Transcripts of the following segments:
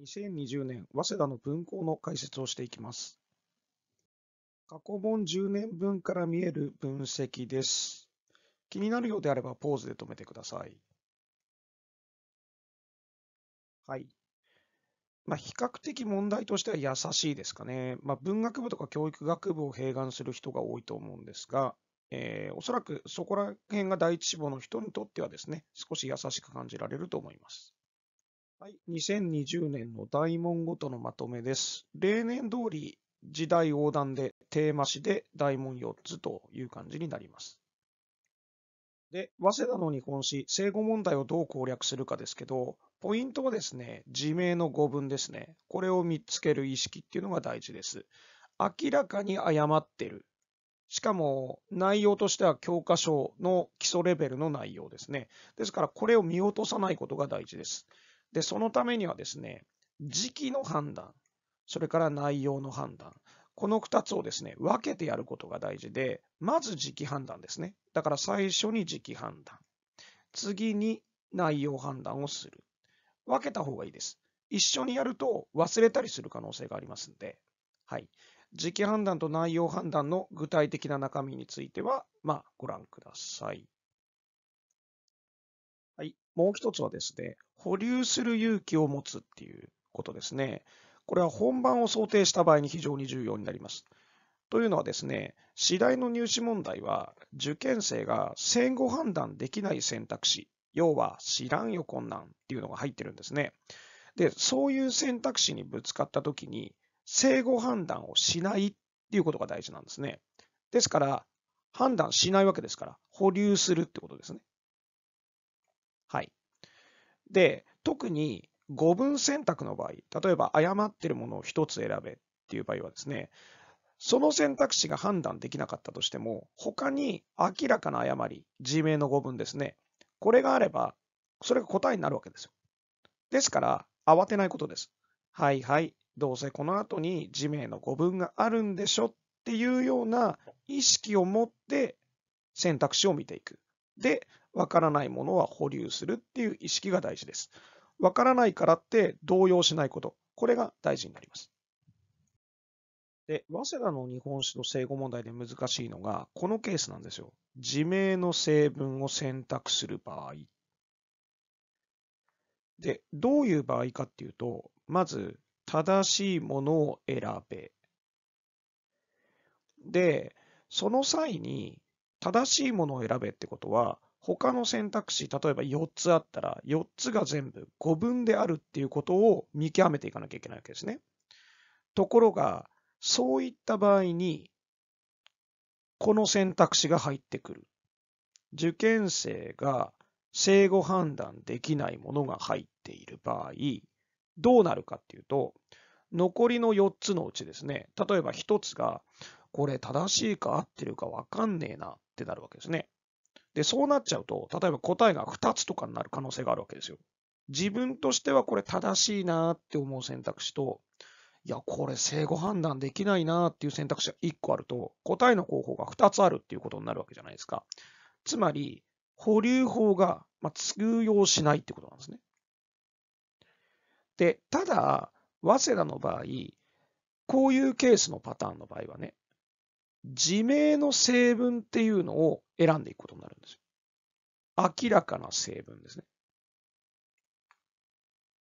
2020年、早稲田の文法の解説をしていきます。過去問10年分から見える分析です。気になるようであればポーズで止めてください。はい。まあ、比較的問題としては優しいですかね。まあ、文学部とか教育学部を併願する人が多いと思うんですが、えー、おそらくそこら辺が第一志望の人にとってはですね、少し優しく感じられると思います。はい、2020年の大問ごとのまとめです。例年通り時代横断でテーマ誌で大問4つという感じになります。で、早稲田の日本史、生後問題をどう攻略するかですけど、ポイントはですね、自明の語文ですね。これを見つける意識っていうのが大事です。明らかに誤ってる。しかも内容としては教科書の基礎レベルの内容ですね。ですからこれを見落とさないことが大事です。で、そのためにはですね、時期の判断、それから内容の判断、この2つをですね、分けてやることが大事で、まず時期判断ですね。だから最初に時期判断。次に内容判断をする。分けた方がいいです。一緒にやると忘れたりする可能性がありますんで、はい。時期判断と内容判断の具体的な中身については、まあ、ご覧ください。はい。もう一つはですね、保留する勇気を持つっていうことですね。これは本番を想定した場合に非常に重要になります。というのはですね、次第の入試問題は、受験生が戦後判断できない選択肢、要は知らんよこんなんっていうのが入ってるんですね。で、そういう選択肢にぶつかったときに、正誤判断をしないっていうことが大事なんですね。ですから、判断しないわけですから、保留するってことですね。はい。で、特に語文選択の場合、例えば誤っているものを1つ選べっていう場合はですね、その選択肢が判断できなかったとしても、他に明らかな誤り、G 名の語文ですね、これがあれば、それが答えになるわけですよ。ですから、慌てないことです。はいはい、どうせこの後に字名の語文があるんでしょっていうような意識を持って選択肢を見ていく。で、わからないものは保留するっていう意識が大事です。わからないからって動揺しないこと、これが大事になります。で、早稲田の日本史の正誤問題で難しいのが、このケースなんですよ。自明の成分を選択する場合。で、どういう場合かっていうと、まず、正しいものを選べ。で、その際に、正しいものを選べってことは、他の選択肢、例えば4つあったら、4つが全部5分であるっていうことを見極めていかなきゃいけないわけですね。ところが、そういった場合に、この選択肢が入ってくる。受験生が正誤判断できないものが入っている場合、どうなるかっていうと、残りの4つのうちですね、例えば1つが、これ正しいか合ってるかわかんねえなってなるわけですね。で、そうなっちゃうと、例えば答えが2つとかになる可能性があるわけですよ。自分としてはこれ正しいなって思う選択肢と、いや、これ正誤判断できないなっていう選択肢が1個あると、答えの方法が2つあるっていうことになるわけじゃないですか。つまり、保留法が、ま通用しないってことなんですね。で、ただ、早稲田の場合、こういうケースのパターンの場合はね、自明の成分っていうのを選んでいくことになるんですよ。明らかな成分ですね。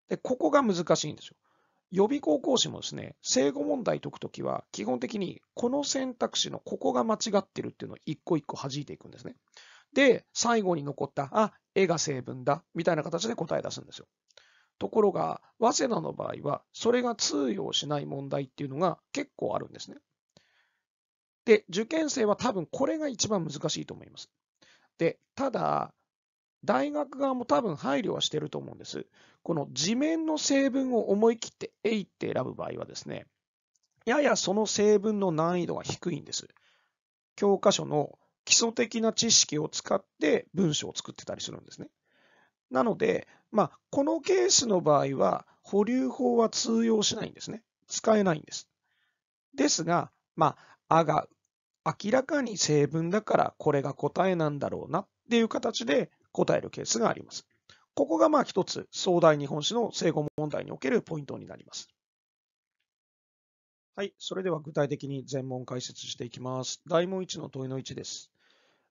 で、ここが難しいんですよ。予備校講師もですね、正誤問題解くときは、基本的にこの選択肢のここが間違ってるっていうのを一個一個弾いていくんですね。で、最後に残った、あ、絵が成分だ、みたいな形で答え出すんですよ。ところが、早稲田の場合は、それが通用しない問題っていうのが結構あるんですね。で、受験生は多分これが一番難しいと思います。で、ただ、大学側も多分配慮はしてると思うんです。この字面の成分を思い切ってえいって選ぶ場合はですね、ややその成分の難易度が低いんです。教科書の基礎的な知識を使って文章を作ってたりするんですね。なので、まあ、このケースの場合は、保留法は通用しないんですね。使えないんです。ですが、まあ、あが明らかに成分だからこれが答えなんだろうなっていう形で答えるケースがあります。ここがまあ一つ、壮大日本史の正誤問題におけるポイントになります。はい、それでは具体的に全問解説していきます。大問1の問いの1です。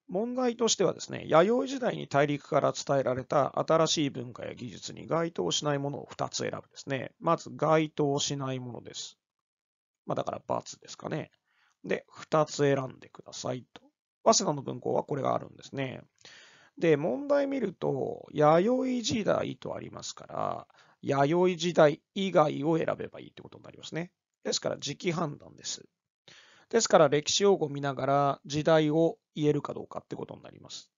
問題としてはですね、弥生時代に大陸から伝えられた新しい文化や技術に該当しないものを2つ選ぶですね。まず該当しないものです。まあ、だから×ですかね。で、2つ選んでくださいと。早稲田の文庫はこれがあるんですね。で、問題見ると、弥生時代とありますから、弥生時代以外を選べばいいってことになりますね。ですから時期判断です。ですから歴史用語を見ながら時代を言えるかどうかってことになります。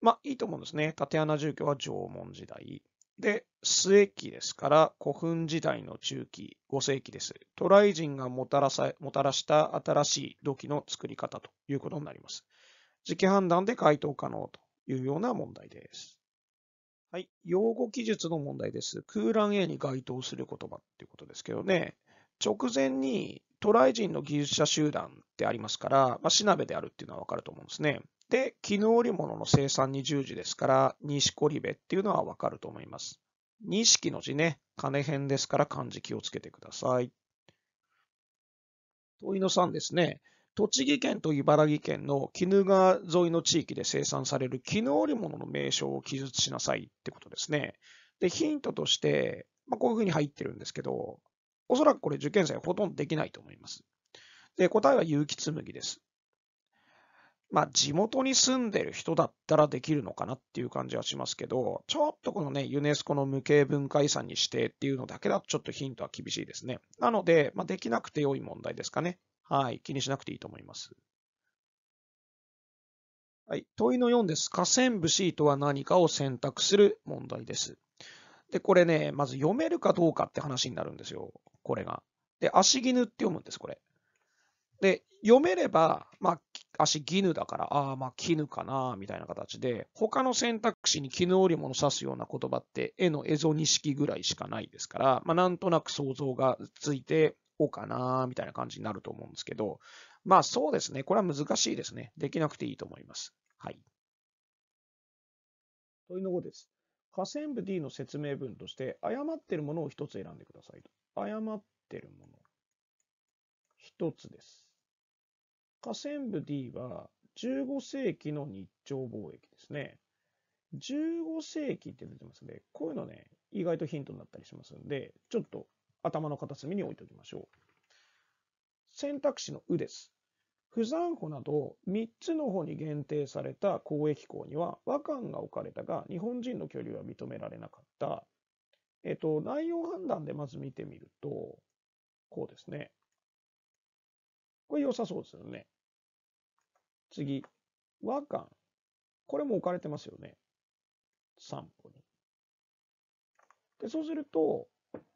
まあいいと思うんですね。縦穴住居は縄文時代。で、末期ですから古墳時代の中期、5世紀です。渡来人がもたらさもたらした新しい土器の作り方ということになります。時期判断で回答可能というような問題です。はい。用語記述の問題です。空欄 A に該当する言葉っていうことですけどね、直前に渡来人の技術者集団ってありますから、まあ、しなべであるっていうのはわかると思うんですね。で、絹織物の生産に従事ですから、西織部っていうのはわかると思います。錦の字ね、金編ですから漢字気をつけてください。問いの3ですね。栃木県と茨城県の鬼怒川沿いの地域で生産される絹織物の名称を記述しなさいってことですね。で、ヒントとして、まあ、こういうふうに入ってるんですけど、おそらくこれ受験生ほとんどできないと思います。で、答えは有機紬です。まあ、地元に住んでる人だったらできるのかなっていう感じはしますけど、ちょっとこのね、ユネスコの無形文化遺産にしてっていうのだけだとちょっとヒントは厳しいですね。なので、まあ、できなくて良い問題ですかね。はい、気にしなくていいと思います。はい、問いの4です。河川部ーとは何かを選択する問題です。で、これね、まず読めるかどうかって話になるんですよ。これが。で、足絹って読むんです、これ。で、読めれば、まあ、足絹だから、ああ、まあ絹かな、みたいな形で、他の選択肢に絹織物を指すような言葉って、絵の蝦夷錦ぐらいしかないですから、まあなんとなく想像がついて、おかな、みたいな感じになると思うんですけど、まあそうですね、これは難しいですね。できなくていいと思います。はい。問いの5です。下線部 D の説明文として、誤っているものを1つ選んでくださいと。誤っているもの。1つです。河川部 D は15世紀の日朝貿易ですね。15世紀って出てますので、こういうのね、意外とヒントになったりしますんで、ちょっと頭の片隅に置いておきましょう。選択肢の「う」です。不山庫など3つの方に限定された交易港には和漢が置かれたが日本人の居留は認められなかった。えっと、内容判断でまず見てみると、こうですね。これ良さそうですよね。次、和漢。これも置かれてますよね。散歩に。で、そうすると、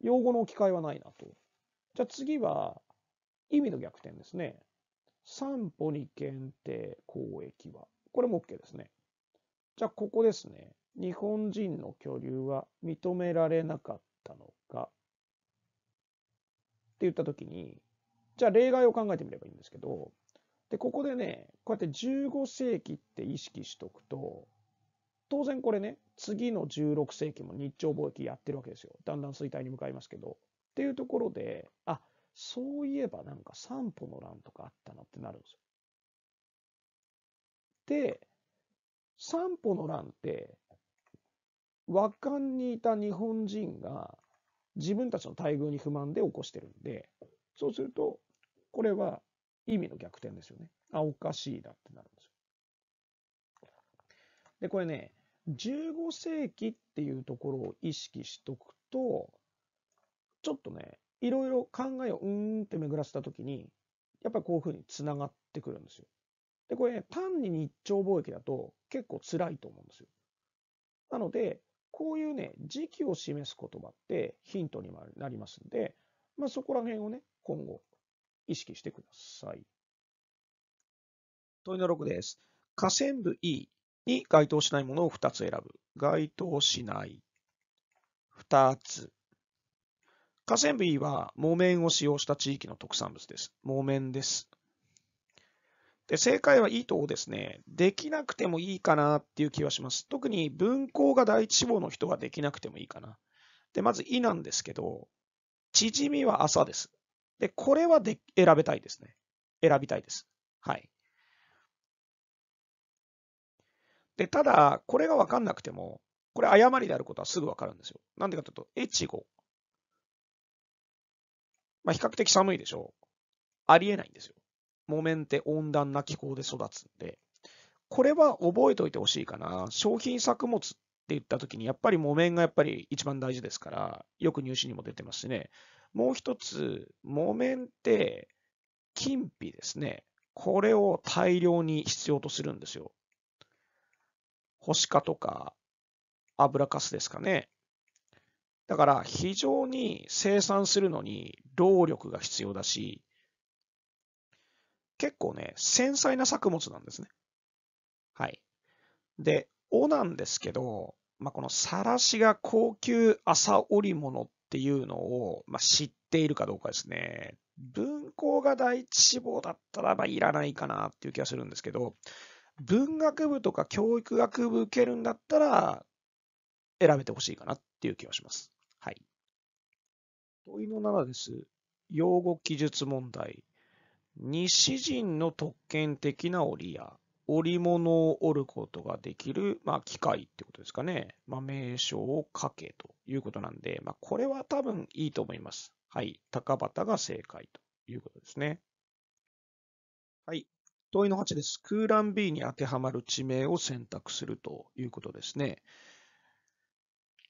用語の置き換えはないなと。じゃあ次は、意味の逆転ですね。散歩に検定交易は。これも OK ですね。じゃあここですね。日本人の居留は認められなかったのか。って言ったときに、じゃあ例外を考えてみればいいんですけど、で、ここでね、こうやって15世紀って意識しとくと、当然これね、次の16世紀も日朝貿易やってるわけですよ。だんだん衰退に向かいますけど。っていうところで、あ、そういえばなんか散歩の乱とかあったなってなるんですよ。で、散歩の乱って、和漢にいた日本人が自分たちの待遇に不満で起こしてるんで、そうすると、これは意味の逆転ですよね。あ、おかしいだってなるんですよ。で、これね、15世紀っていうところを意識しとくと、ちょっとね、いろいろ考えをうーんって巡らせたときに、やっぱりこういうふうにつながってくるんですよ。で、これ、ね、単に日朝貿易だと結構辛いと思うんですよ。なので、こういうね、時期を示す言葉ってヒントにもなりますんで、まあ、そこら辺をね、今後意識してください。問いの6です。下線部 E に該当しないものを2つ選ぶ。該当しない。2つ。下線部 E は木綿を使用した地域の特産物です。木綿です。で正解は E と O ですね。できなくてもいいかなっていう気はします。特に文法が第一志望の人はできなくてもいいかな。で、まず E なんですけど、縮みは朝です。で、これはで選べたいですね。選びたいです。はい。で、ただ、これが分かんなくても、これ誤りであることはすぐ分かるんですよ。なんでかというと、越後。まあ、比較的寒いでしょう。ありえないんですよ。木綿って温暖な気候で育つんで。これは覚えておいてほしいかな。商品作物って言った時に、やっぱり木綿がやっぱり一番大事ですから、よく入試にも出てますしね。もう一つ、木綿って、金皮ですね。これを大量に必要とするんですよ。干し化とか、油かすですかね。だから非常に生産するのに労力が必要だし、結構ね、繊細な作物なんですね。はい。で、おなんですけど、まあ、このさらしが高級麻織物っっていうのを、まあ、知っているかどうかですね。文法が第一志望だったら、まあ、いらないかなっていう気がするんですけど、文学部とか教育学部受けるんだったら、選べてほしいかなっていう気はします。はい。問いの7です。用語記述問題。西人の特権的な折や、織物を織ることができる、まあ、機械ってことですかね。まあ、名称を書けということなんで、まあ、これは多分いいと思います。はい。高畑が正解ということですね。はい。問いの8です。空欄 B に当てはまる地名を選択するということですね。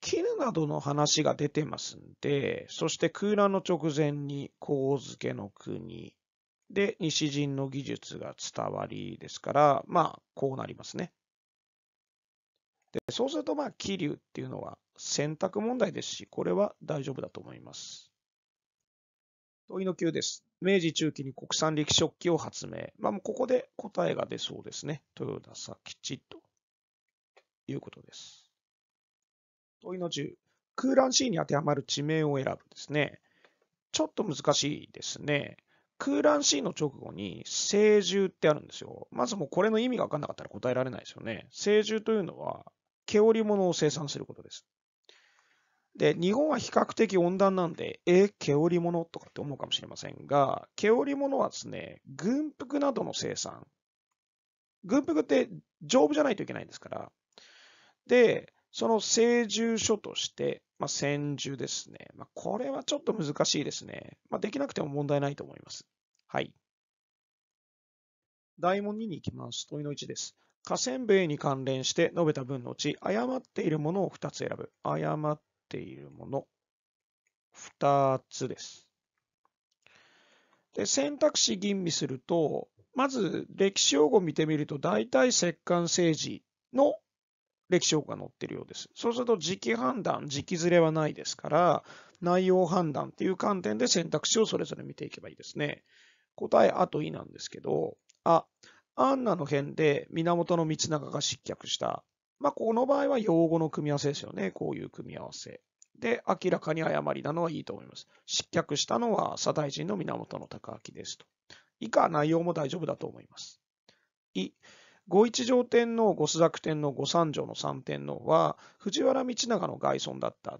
絹などの話が出てますんで、そして空欄の直前に、神付けの国、で、西陣の技術が伝わりですから、まあ、こうなりますね。でそうすると、まあ、桐生っていうのは選択問題ですし、これは大丈夫だと思います。問いの9です。明治中期に国産力食器を発明。まあ、もうここで答えが出そうですね。豊田佐吉ということです。問いの10。空欄 C に当てはまる地名を選ぶですね。ちょっと難しいですね。空欄 C の直後に成獣ってあるんですよ。まずもうこれの意味が分かんなかったら答えられないですよね。成獣というのは、毛織物を生産することです。で、日本は比較的温暖なんで、え、毛織物とかって思うかもしれませんが、毛織物はですね、軍服などの生産。軍服って丈夫じゃないといけないんですから。で、その聖獣書として、まあ、専獣ですね。まあ、これはちょっと難しいですね。まあ、できなくても問題ないと思います。はい。大問2に行きます。問いの1です。河川部に関連して述べた文のうち、誤っているものを2つ選ぶ。誤っているもの。2つです。で選択肢吟味すると、まず歴史用語を見てみると、大体摂関政治の歴史書が載ってるようです。そうすると時期判断、時期ずれはないですから、内容判断っていう観点で選択肢をそれぞれ見ていけばいいですね。答え、あといなんですけど、あ、アンナの辺で源道長が失脚した。まあ、この場合は用語の組み合わせですよね。こういう組み合わせ。で、明らかに誤りなのはいいと思います。失脚したのは左大臣の源の高明ですと。以下、内容も大丈夫だと思います。い、五一条天皇、五朱雀天皇、五三条の三天皇は、藤原道長の外孫だった。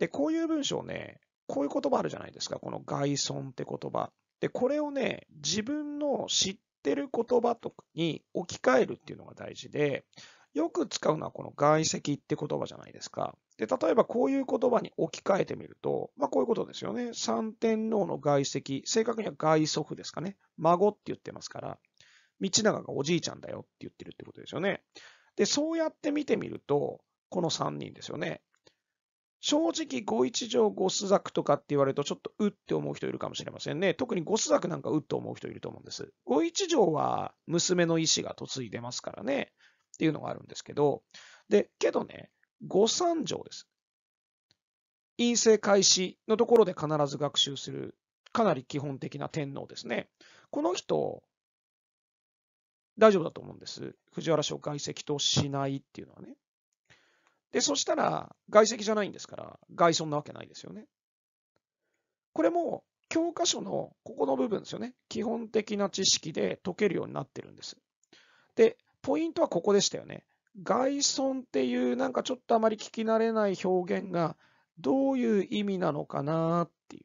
で、こういう文章ね、こういう言葉あるじゃないですか、この外孫って言葉。で、これをね、自分の知ってる言葉とに置き換えるっていうのが大事で、よく使うのはこの外籍って言葉じゃないですか。で、例えばこういう言葉に置き換えてみると、まあこういうことですよね。三天皇の外籍、正確には外祖父ですかね。孫って言ってますから。道長がおじいちゃんだよって言ってるってことですよね。で、そうやって見てみると、この3人ですよね。正直、五一条五須作とかって言われると、ちょっとうって思う人いるかもしれませんね。特に五須作なんかうっと思う人いると思うんです。五一条は娘の意思が嫁いでますからね。っていうのがあるんですけど、で、けどね、五三条です。陰性開始のところで必ず学習する、かなり基本的な天皇ですね。この人、大丈夫だと思うんです。藤原氏を外籍としないっていうのはね。で、そしたら、外籍じゃないんですから、外損なわけないですよね。これも、教科書のここの部分ですよね。基本的な知識で解けるようになってるんです。で、ポイントはここでしたよね。外損っていうなんかちょっとあまり聞き慣れない表現がどういう意味なのかなっていう。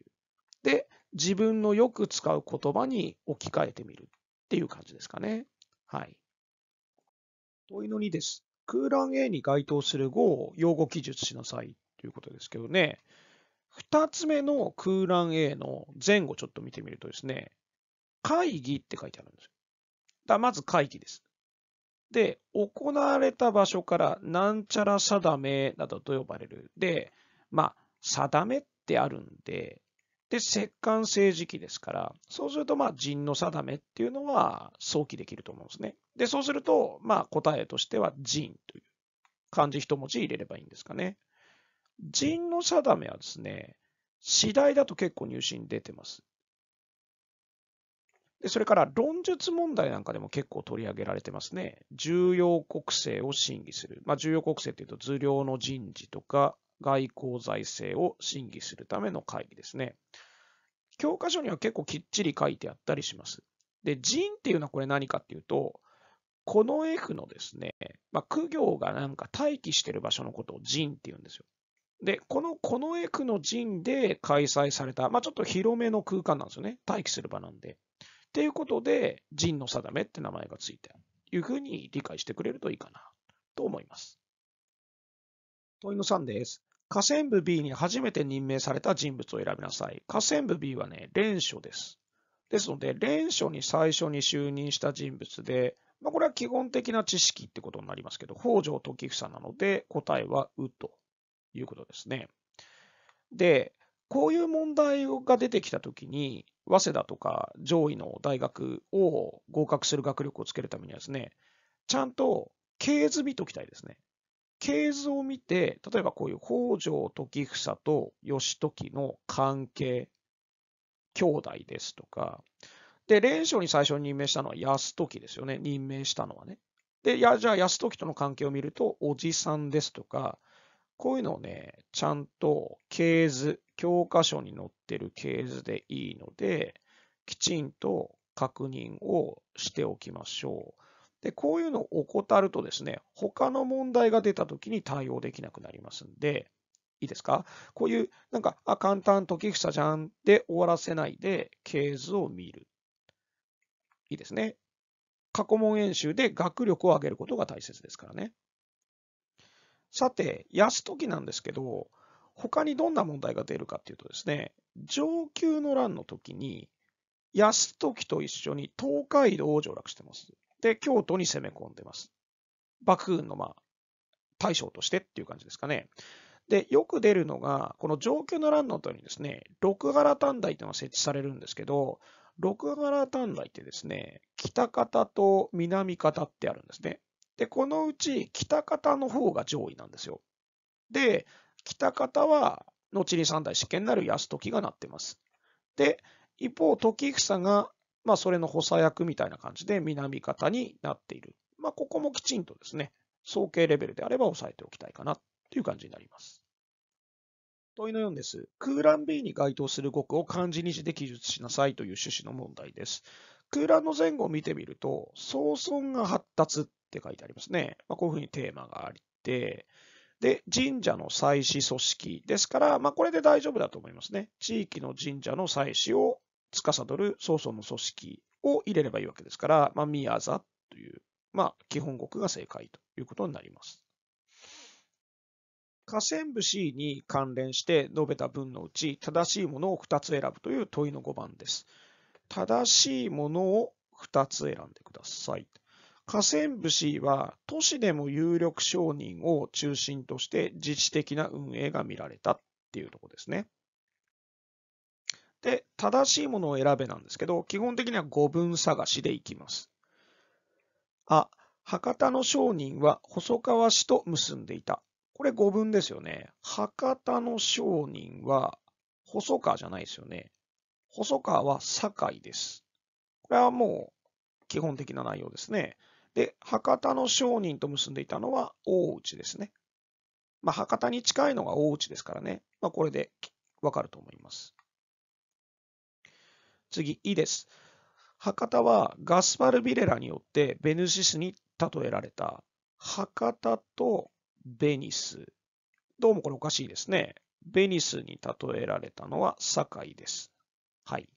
で、自分のよく使う言葉に置き換えてみるっていう感じですかね。はい。問いの2です。空欄 A に該当する語を用語記述しなさいということですけどね、2つ目の空欄 A の前後ちょっと見てみるとですね、会議って書いてあるんですよ。だまず会議です。で、行われた場所からなんちゃら定めなどと呼ばれる。で、まあ、定めってあるんで、で、摂関政治期ですから、そうすると、まあ、人の定めっていうのは想起できると思うんですね。で、そうすると、まあ、答えとしては、人という漢字一文字入れればいいんですかね。人の定めはですね、次第だと結構入試に出てます。で、それから論述問題なんかでも結構取り上げられてますね。重要国政を審議する。まあ、重要国政っていうと、図量の人事とか、外交財政を審議するための会議ですね。教科書には結構きっちり書いてあったりします。で、人っていうのはこれ何かっていうと、この F のですね、まあ、苦行がなんか待機してる場所のことを人っていうんですよ。で、このこの F の陣で開催された、まあ、ちょっと広めの空間なんですよね。待機する場なんで。っていうことで、人の定めって名前がついてというふうに理解してくれるといいかなと思います。問いの3です。下線部 B に初めて任命された人物を選びなさい。下線部 B はね、連署です。ですので、連署に最初に就任した人物で、まあ、これは基本的な知識ってことになりますけど、北条時房なので、答えはうということですね。で、こういう問題が出てきたときに、早稲田とか上位の大学を合格する学力をつけるためにはですね、ちゃんと経図見ときたいですね。系図を見て、例えばこういう北条時房と義時の関係、兄弟ですとか、で、連勝に最初に任命したのは泰時ですよね、任命したのはね。で、いや、じゃあ泰時との関係を見ると、おじさんですとか、こういうのをね、ちゃんと系図、教科書に載ってる系図でいいので、きちんと確認をしておきましょう。で、こういうのを怠るとですね、他の問題が出た時に対応できなくなりますんで、いいですかこういう、なんか、あ、簡単、時房じゃんで終わらせないで、系図を見る。いいですね。過去問演習で学力を上げることが大切ですからね。さて、安時なんですけど、他にどんな問題が出るかっていうとですね、上級の欄の時に、安時と一緒に東海道を上落してます。で、京都に攻め込んでます。幕府の、まあ、大将としてっていう感じですかね。で、よく出るのが、この上級の乱の後にですね、六柄短大っていうのが設置されるんですけど、六柄短大ってですね、北方と南方ってあるんですね。で、このうち北方の方が上位なんですよ。で、北方は、後に三代試権なる安時がなってます。で、一方、時房がまあ、それの補佐役みたいな感じで南方になっている。まあ、ここもきちんとですね、総計レベルであれば押さえておきたいかなという感じになります。問いの4です。空欄 B に該当する語句を漢字2字で記述しなさいという趣旨の問題です。空欄の前後を見てみると、総尊が発達って書いてありますね。まあ、こういうふうにテーマがあって、で、神社の祭祀組織ですから、まあ、これで大丈夫だと思いますね。地域の神社の祭祀を司る曹操の組織を入れればいいわけですから、まあ、宮座という、まあ、基本国が正解ということになります。河川部 C に関連して述べた文のうち、正しいものを2つ選ぶという問いの5番です。正しいものを2つ選んでください。河川部 C は都市でも有力商人を中心として自治的な運営が見られたっていうとこですね。で、正しいものを選べなんですけど、基本的には語文探しでいきます。あ、博多の商人は細川氏と結んでいた。これ語文ですよね。博多の商人は細川じゃないですよね。細川は堺です。これはもう基本的な内容ですね。で、博多の商人と結んでいたのは大内ですね。まあ、博多に近いのが大内ですからね。まあ、これでわかると思います。次、イです。博多はガスパル・ビレラによってベヌシスに例えられた博多とベニス。どうもこれおかしいですね。ベニスに例えられたのは堺です。はい。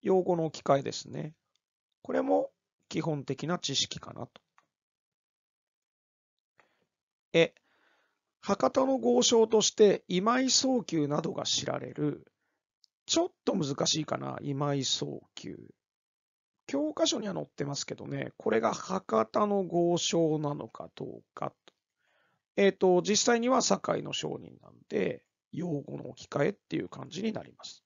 用語の置き換えですね。これも基本的な知識かなと。え、博多の豪商として今井早急などが知られるちょっと難しいかな、今井早急。教科書には載ってますけどね、これが博多の豪商なのかどうか。えっ、ー、と、実際には堺の商人なんで、用語の置き換えっていう感じになります。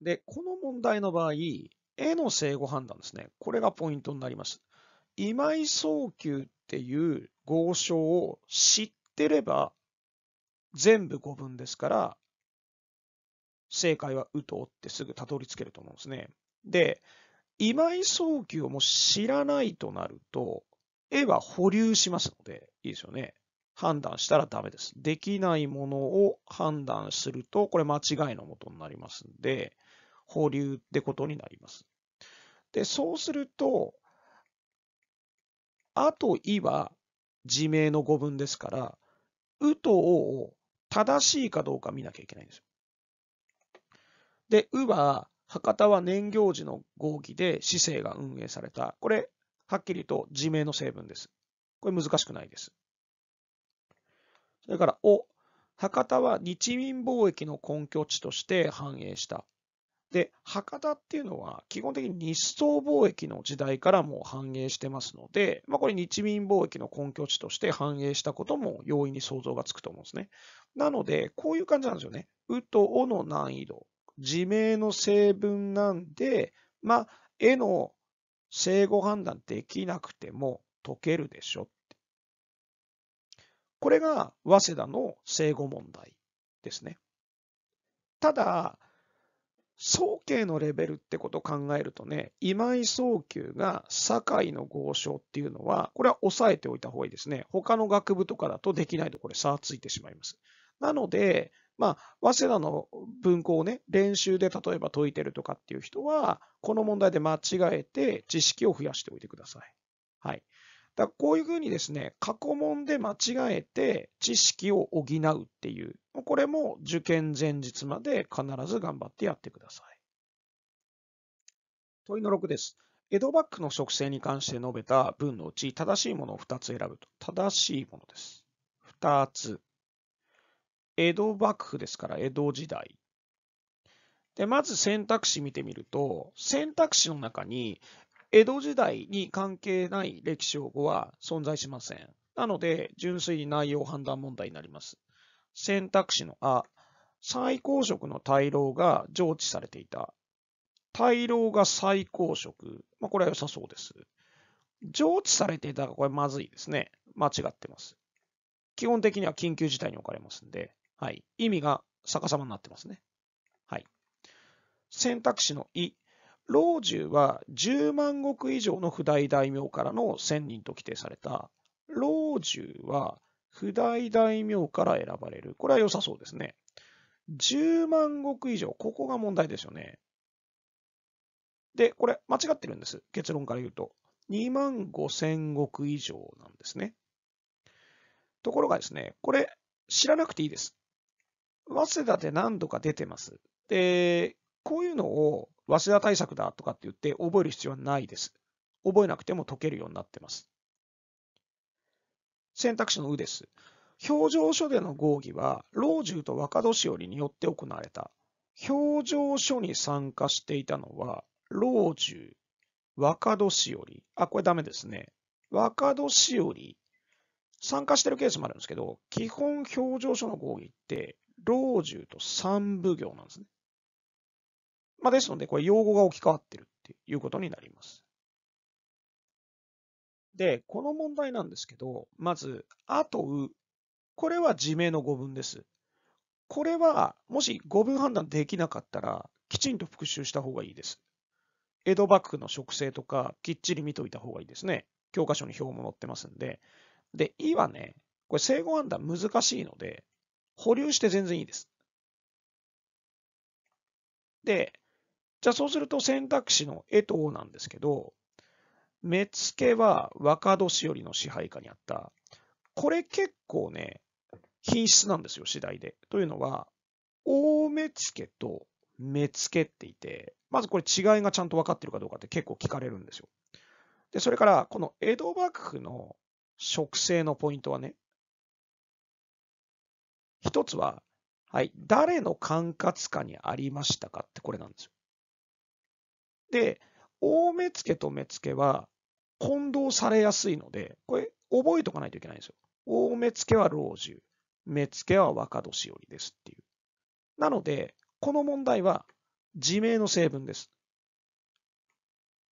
で、この問題の場合、絵の正誤判断ですね。これがポイントになります。今井早急っていう豪商を知ってれば、全部語文ですから、正解はとうってすぐたどり着けると思うんですね。で、今井早急をも知らないとなると、絵は保留しますので、いいですよね。判断したらダメです。できないものを判断すると、これ間違いのもとになりますんで、保留ってことになります。で、そうすると、あといは自明の語文ですから、うとおを正しいかどうか見なきゃいけないんですよ。で、うは、博多は年行事の合議で市政が運営された。これ、はっきりと自明の成分です。これ難しくないです。それから、お、博多は日民貿易の根拠地として繁栄した。で、博多っていうのは基本的に日宋貿易の時代からもう繁栄してますので、まあ、これ日民貿易の根拠地として繁栄したことも容易に想像がつくと思うんですね。なので、こういう感じなんですよね。うとおの難易度自明の成分なんで、まあ、絵の正誤判断できなくても解けるでしょって。これが早稲田の正誤問題ですね。ただ、早計のレベルってことを考えるとね、今井早久が堺の豪商っていうのは、これは押さえておいた方がいいですね。他の学部とかだとできないとこれ差はついてしまいます。なので、まあ、早稲田の文庫をね、練習で例えば解いてるとかっていう人は、この問題で間違えて知識を増やしておいてください。はい。だこういうふうにですね、過去問で間違えて知識を補うっていう、これも受験前日まで必ず頑張ってやってください。問いの6です。江戸幕府の植生に関して述べた文のうち、正しいものを2つ選ぶと。正しいものです。2つ。江戸幕府ですから、江戸時代。で、まず選択肢見てみると、選択肢の中に、江戸時代に関係ない歴史用語は存在しません。なので、純粋に内容判断問題になります。選択肢のあ、最高職の大老が上置されていた。大老が最高職。まあ、これは良さそうです。上置されていたが、これまずいですね。間違ってます。基本的には緊急事態に置かれますんで。はい、意味が逆さまになってますね。はい、選択肢のい、老中は10万石以上の不代大名からの1000人と規定された、老中は不代大名から選ばれる。これは良さそうですね。10万石以上、ここが問題ですよね。で、これ、間違ってるんです。結論から言うと。2万5千石以上なんですね。ところがですね、これ、知らなくていいです。早稲田で何度か出てます。で、こういうのを早稲田対策だとかって言って覚える必要はないです。覚えなくても解けるようになってます。選択肢の「う」です。表情書での合議は、老中と若年寄りによって行われた。表情書に参加していたのは、老中、若年寄り。あ、これダメですね。若年寄り。参加してるケースもあるんですけど、基本表情書の合議って、老中と三奉行なんですね。まあ、ですので、これ用語が置き換わってるっていうことになります。で、この問題なんですけど、まず、あとう、これは自明の語文です。これは、もし語文判断できなかったら、きちんと復習した方がいいです。江戸幕府の植生とか、きっちり見といた方がいいですね。教科書に表も載ってますんで。で、いはね、これ、正語判断難しいので、保留して全然いいです。で、じゃあそうすると選択肢の絵と O なんですけど、目付けは若年寄りの支配下にあった。これ結構ね、品質なんですよ、次第で。というのは、大目付けと目付けっていて、まずこれ違いがちゃんと分かってるかどうかって結構聞かれるんですよ。で、それから、この江戸幕府の植生のポイントはね、一つは、はい、誰の管轄下にありましたかってこれなんですよ。で、大目付と目付は混同されやすいので、これ覚えとかないといけないんですよ。大目付は老中、目付は若年寄りですっていう。なので、この問題は自明の成分です。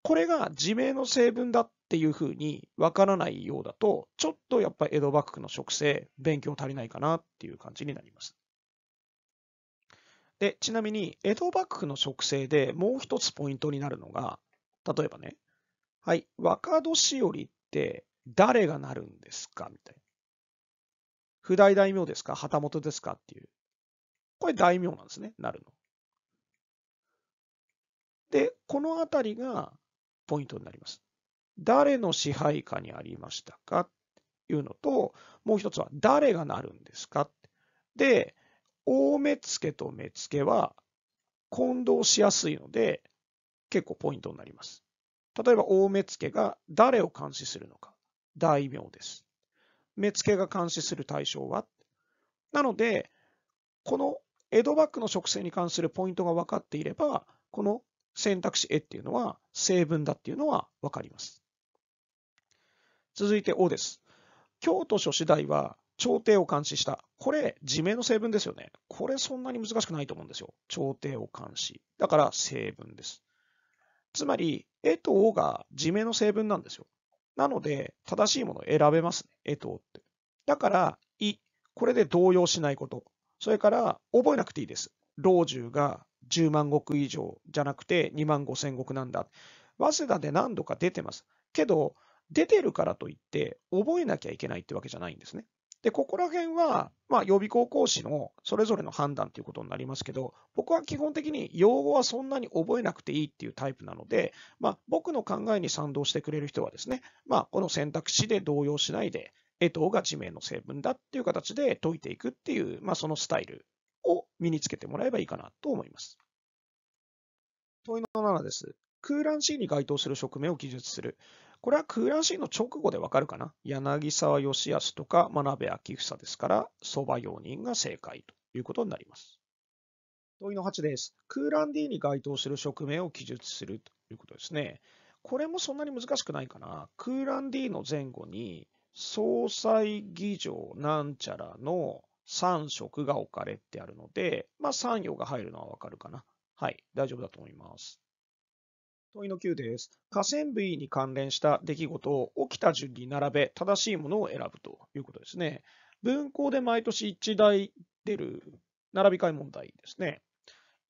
これが自明の成分だっっていうふうにわからないようだと、ちょっとやっぱり江戸幕府の植生、勉強足りないかなっていう感じになります。で、ちなみに、江戸幕府の植生でもう一つポイントになるのが、例えばね、はい、若年寄って誰がなるんですかみたいな。不代大名ですか旗本ですかっていう。これ大名なんですね、なるの。で、このあたりがポイントになります。誰の支配下にありましたかというのと、もう一つは誰がなるんですかで、大目付と目付は混同しやすいので、結構ポイントになります。例えば、大目付が誰を監視するのか。大名です。目付が監視する対象はなので、この江戸幕府の植生に関するポイントが分かっていれば、この選択肢 A っていうのは成分だっていうのは分かります。続いてお」です。京都諸次第は朝廷を監視した。これ、地名の成分ですよね。これそんなに難しくないと思うんですよ。朝廷を監視。だから成分です。つまり、えとおが地名の成分なんですよ。なので、正しいものを選べますね。えとおって。だから、い。これで動揺しないこと。それから、覚えなくていいです。老中が10万石以上じゃなくて2万5千石なんだ。早稲田で何度か出てます。けど、出てるからといって、覚えなきゃいけないってわけじゃないんですね。で、ここら辺は、まあ、予備高校士のそれぞれの判断ということになりますけど、僕は基本的に用語はそんなに覚えなくていいっていうタイプなので、まあ、僕の考えに賛同してくれる人はですね、まあ、この選択肢で動揺しないで、えとが地名の成分だっていう形で解いていくっていう、まあ、そのスタイルを身につけてもらえばいいかなと思います。問いの7です。空欄 C に該当する職名を記述する。これは倉敷の直後でわかるかな。柳沢義康とか真鍋昭房ですから、蕎麦用人が正解ということになります。問いの8です。空欄 D に該当する職名を記述するということですね。これもそんなに難しくないかな。空欄 D の前後に、総裁議場なんちゃらの3色が置かれてあるので、まあ3行が入るのはわかるかな。はい、大丈夫だと思います。問いの9です。河川部位に関連した出来事を起きた順に並べ、正しいものを選ぶということですね。文庫で毎年1台出る並び替え問題ですね。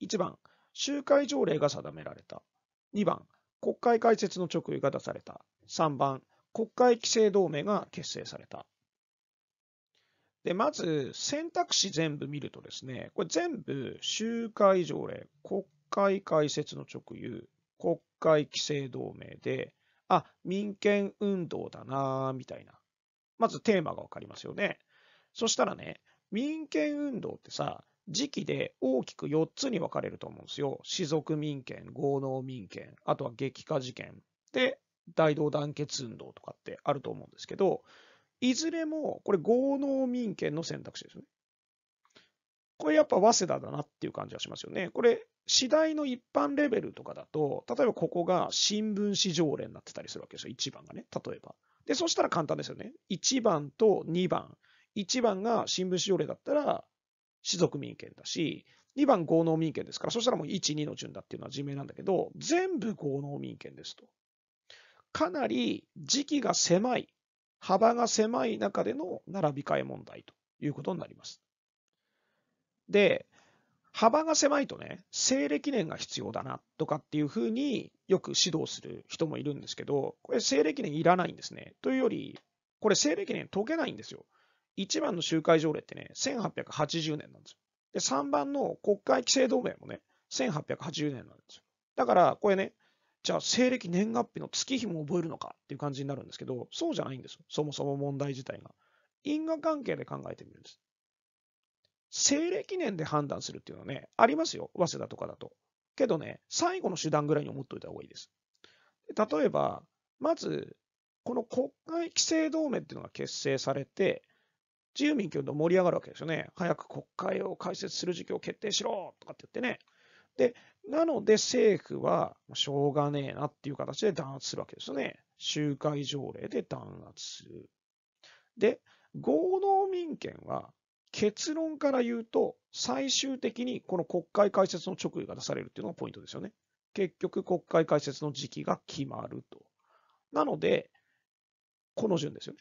1番、集会条例が定められた。2番、国会開設の直意が出された。3番、国会規制同盟が結成された。で、まず選択肢全部見るとですね、これ全部集会条例、国会開設の直有、国会規制同盟で、あ、民権運動だなみたいな。まずテーマがわかりますよね。そしたらね、民権運動ってさ、時期で大きく4つに分かれると思うんですよ。士族民権、豪農民権、あとは激化事件で、大同団結運動とかってあると思うんですけど、いずれもこれ、豪農民権の選択肢ですね。これやっぱ早稲田だなっていう感じがしますよね。これ、次第の一般レベルとかだと、例えばここが新聞紙条例になってたりするわけですよ。1番がね、例えば。で、そしたら簡単ですよね。1番と2番。1番が新聞紙条例だったら、士族民権だし、2番合能民権ですから、そしたらもう1、2の順だっていうのは自明なんだけど、全部合能民権ですと。かなり時期が狭い、幅が狭い中での並び替え問題ということになります。で、幅が狭いとね、西暦年が必要だなとかっていうふうによく指導する人もいるんですけど、これ西暦年いらないんですね。というより、これ西暦年解けないんですよ。1番の集会条例ってね、1880年なんですよ。で、3番の国会規制同盟もね、1880年なんですよ。だから、これね、じゃあ西暦年月日の月日も覚えるのかっていう感じになるんですけど、そうじゃないんですよ。そもそも問題自体が。因果関係で考えてみるんです。政令記念で判断するっていうのはね、ありますよ。早稲田とかだと。けどね、最後の手段ぐらいに思っておいた方がいいです。例えば、まず、この国会規制同盟っていうのが結成されて、自由民権と盛り上がるわけですよね。早く国会を開設する時期を決定しろとかって言ってね。で、なので政府は、しょうがねえなっていう形で弾圧するわけですよね。集会条例で弾圧する。で、合同民権は結論から言うと、最終的にこの国会開設の直意が出されるっていうのがポイントですよね。結局、国会開設の時期が決まると。なので、この順ですよね。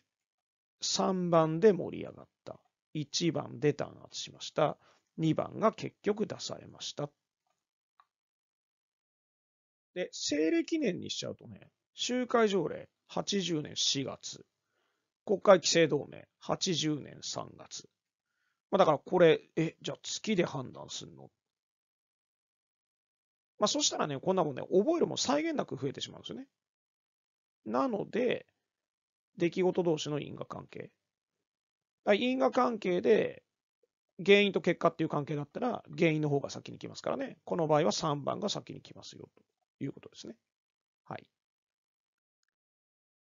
3番で盛り上がった。1番で弾圧しました。2番が結局出されました。で、西暦年にしちゃうとね、集会条例80年4月、国会規制同盟80年3月、まあ、だからこれ、え、じゃあ月で判断するのまあ、そしたらね、こんなもんね、覚えるも際限なく増えてしまうんですよね。なので、出来事同士の因果関係。因果関係で、原因と結果っていう関係だったら、原因の方が先に来ますからね。この場合は3番が先に来ますよ、ということですね。はい。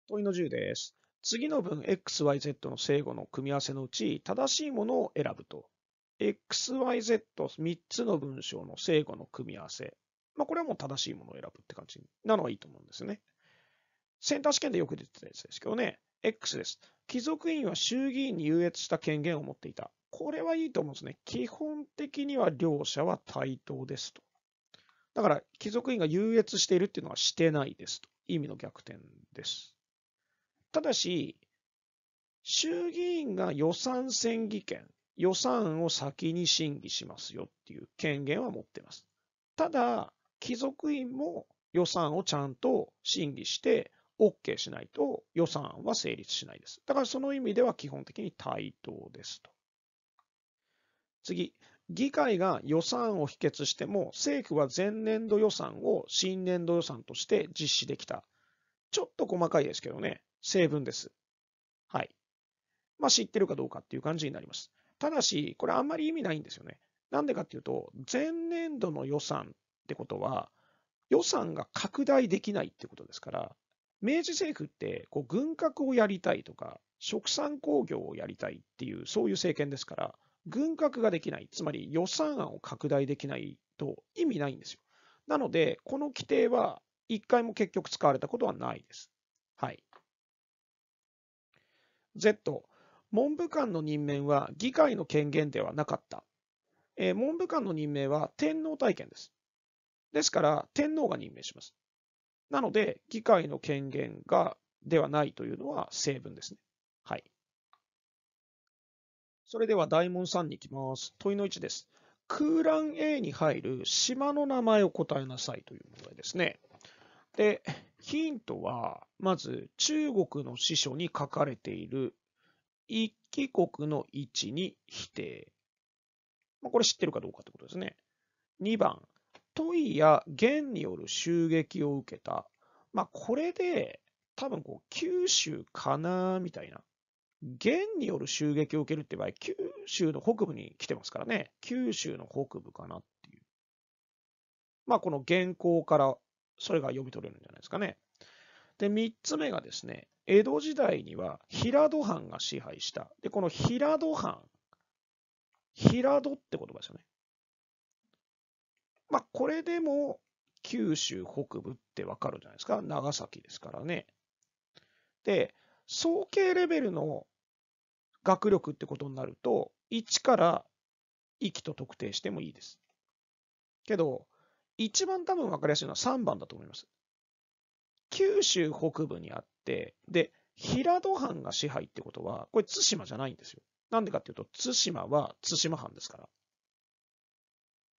問いの10です。次の文 XYZ の正誤の組み合わせのうち正しいものを選ぶと XYZ3 つの文章の正誤の組み合わせ、まあ、これはもう正しいものを選ぶって感じなのはいいと思うんですね。センター試験でよく出てたやつですけどね、X です。貴族院は衆議院に優越した権限を持っていた。これはいいと思うんですね。基本的には両者は対等ですと。だから、貴族院が優越しているっていうのはしてないですと。意味の逆転です。ただし、衆議院が予算選議権、予算を先に審議しますよっていう権限は持ってます。ただ、貴族院も予算をちゃんと審議して、OK しないと予算は成立しないです。だからその意味では基本的に対等ですと。次、議会が予算を否決しても、政府は前年度予算を新年度予算として実施できた。ちょっと細かいですけどね。成分です。はい。まあ、知ってるかどうかっていう感じになります。ただし、これあんまり意味ないんですよね。なんでかっていうと、前年度の予算ってことは、予算が拡大できないってことですから、明治政府ってこう軍拡をやりたいとか、殖産工業をやりたいっていう、そういう政権ですから、軍拡ができない、つまり予算案を拡大できないと意味ないんですよ。なので、この規定は一回も結局使われたことはないです。はい。Z、文部官の任命は議会の権限ではなかった。えー、文部官の任命は天皇体験です。ですから、天皇が任命します。なので、議会の権限がではないというのは成分ですね。はい。それでは大門3に行きます。問いの1です。空欄 A に入る島の名前を答えなさいという問題ですね。で、ヒントは、まず中国の師書に書かれている一帰国の位置に否定。まあ、これ知ってるかどうかってことですね。2番、問いや元による襲撃を受けた。まあ、これで、多分こう、九州かな、みたいな。元による襲撃を受けるって場合、九州の北部に来てますからね。九州の北部かなっていう。まあ、この元寇からそれが読み取れるんじゃないですかね。で、三つ目がですね、江戸時代には平戸藩が支配した。で、この平戸藩、平戸って言葉ですよね。まあ、これでも九州北部ってわかるじゃないですか。長崎ですからね。で、総計レベルの学力ってことになると、1から域と特定してもいいです。けど、一番多分分かりやすいのは3番だと思います。九州北部にあって、で、平戸藩が支配ってことは、これ対馬じゃないんですよ。なんでかっていうと、対馬は対馬藩ですから。っ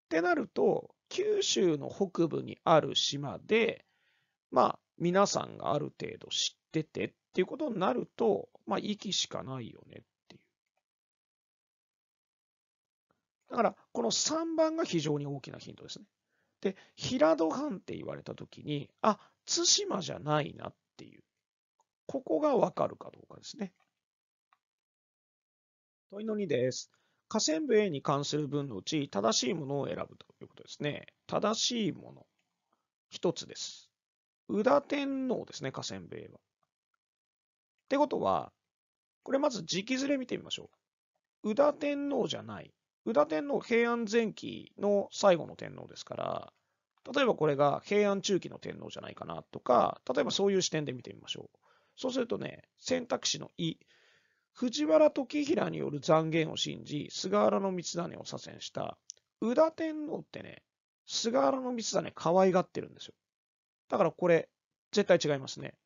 てなると、九州の北部にある島で、まあ、皆さんがある程度知っててっていうことになると、まあ、息しかないよねっていう。だから、この3番が非常に大きなヒントですね。で、平戸藩って言われたときに、あ、対馬じゃないなっていう、ここがわかるかどうかですね。問いの2です。河川部 A に関する文のうち、正しいものを選ぶということですね。正しいもの、一つです。宇田天皇ですね、河川部 A は。ってことは、これまず時期ずれ見てみましょう。宇田天皇じゃない。宇田天皇、平安前期の最後の天皇ですから、例えばこれが平安中期の天皇じゃないかなとか、例えばそういう視点で見てみましょう。そうするとね、選択肢のい、藤原時平による残言を信じ、菅原道真を左遷した、宇田天皇ってね、菅原道真可愛がってるんですよ。だからこれ、絶対違いますね。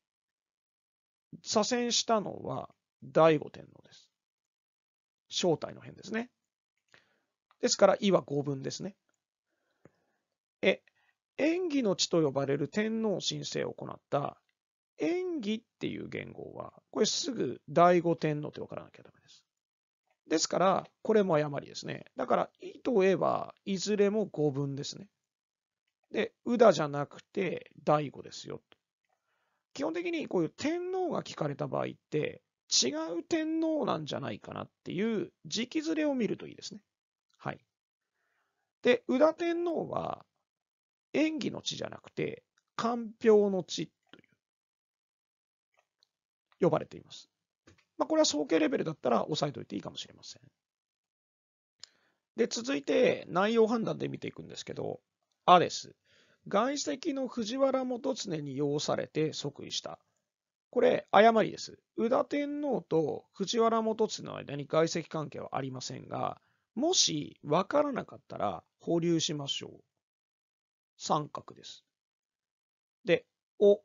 左遷したのは、醍醐天皇です。正体の変ですね。ですから、いは語分ですね。え、演技の地と呼ばれる天皇申請を行った演技っていう言語は、これすぐ第五天皇ってわからなきゃダメです。ですから、これも誤りですね。だから、いとえはいずれも語分ですね。で、うだじゃなくて、第五ですよ。基本的にこういう天皇が聞かれた場合って、違う天皇なんじゃないかなっていう時期ずれを見るといいですね。はい。で、宇田天皇は、演技の地じゃなくて、官票の地という、呼ばれています。まあ、これは総計レベルだったら押さえておいていいかもしれません。で、続いて内容判断で見ていくんですけど、あです。外籍の藤原元常に要されて即位した。これ、誤りです。宇田天皇と藤原元常の間に外籍関係はありませんが、もしわからなかったら保留しましょう。三角です。で、お。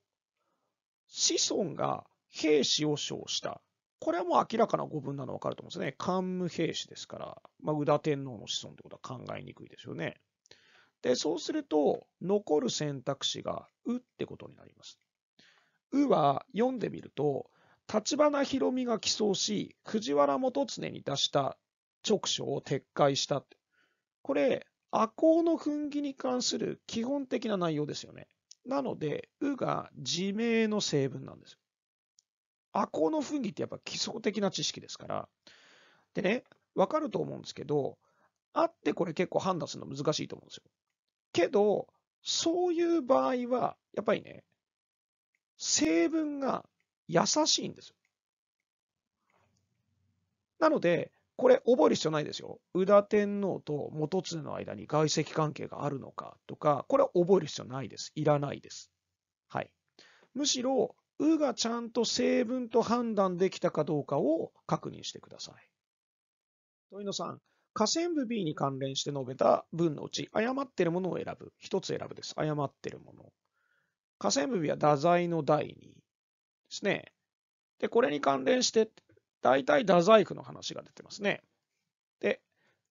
子孫が兵士を称した。これはもう明らかな語文なの分かると思うんですね。桓武兵士ですから、まあ、宇田天皇の子孫ってことは考えにくいですよね。で、そうすると、残る選択肢が、うってことになります。うは読んでみると、立花広美が起草し、藤原元常に出した直書を撤回したって。これ、アコウの噴気に関する基本的な内容ですよね。なので、うが自明の成分なんですよ。アコウの噴気ってやっぱ基礎的な知識ですから。でね、わかると思うんですけど、あってこれ結構判断するの難しいと思うんですよ。けど、そういう場合は、やっぱりね、成分が優しいんですよ。なので、これ覚える必要ないですよ。宇田天皇と元常の間に外籍関係があるのかとか、これは覚える必要ないです。いらないです。はい。むしろ、うがちゃんと成分と判断できたかどうかを確認してください。問いさん、下線部 B に関連して述べた文のうち、誤っているものを選ぶ。一つ選ぶです。誤っているもの。下線部 B は太宰の第2ですね。で、これに関連して大体、太宰府の話が出てますね。で、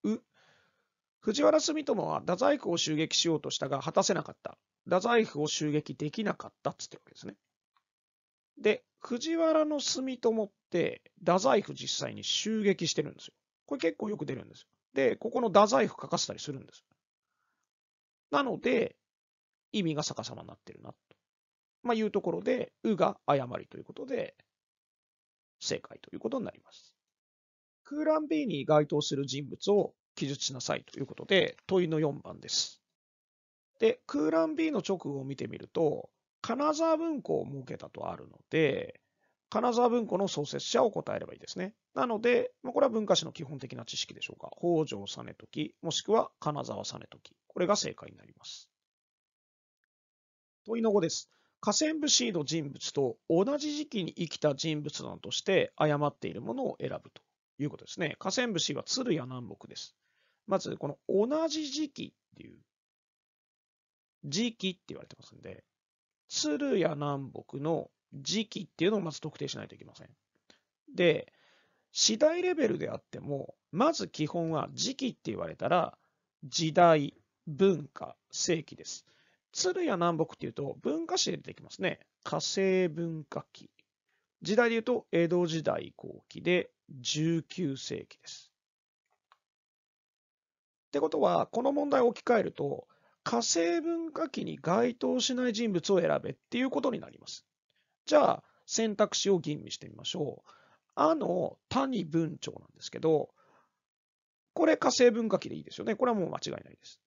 う、藤原住友は太宰府を襲撃しようとしたが、果たせなかった。太宰府を襲撃できなかったっつってるわけですね。で、藤原の住友って、太宰府実際に襲撃してるんですよ。これ結構よく出るんですよ。で、ここの太宰府書かせたりするんです。なので、意味が逆さまになってるなと。まあ、いうところで、うが誤りということで、正解ということになります。ラン B に該当する人物を記述しなさいということで、問いの4番です。で、クーラン B の直後を見てみると、金沢文庫を設けたとあるので、金沢文庫の創設者を答えればいいですね。なので、まあ、これは文化史の基本的な知識でしょうか。北条実時、もしくは金沢実時。これが正解になります。問いの5です。河川部 C の人物と同じ時期に生きた人物などとして誤っているものを選ぶということですね。河川部 C は鶴や南北です。まず、この同じ時期っていう、時期って言われてますんで、鶴や南北の時期っていうのをまず特定しないといけません。で、次第レベルであっても、まず基本は時期って言われたら、時代、文化、世紀です。鶴屋南北っていうと文化史で出てきますね。火星文化期。時代で言うと江戸時代後期で19世紀です。ってことは、この問題を置き換えると、火星文化期に該当しない人物を選べっていうことになります。じゃあ、選択肢を吟味してみましょう。あの谷文鳥なんですけど、これ火星文化期でいいですよね。これはもう間違いないです。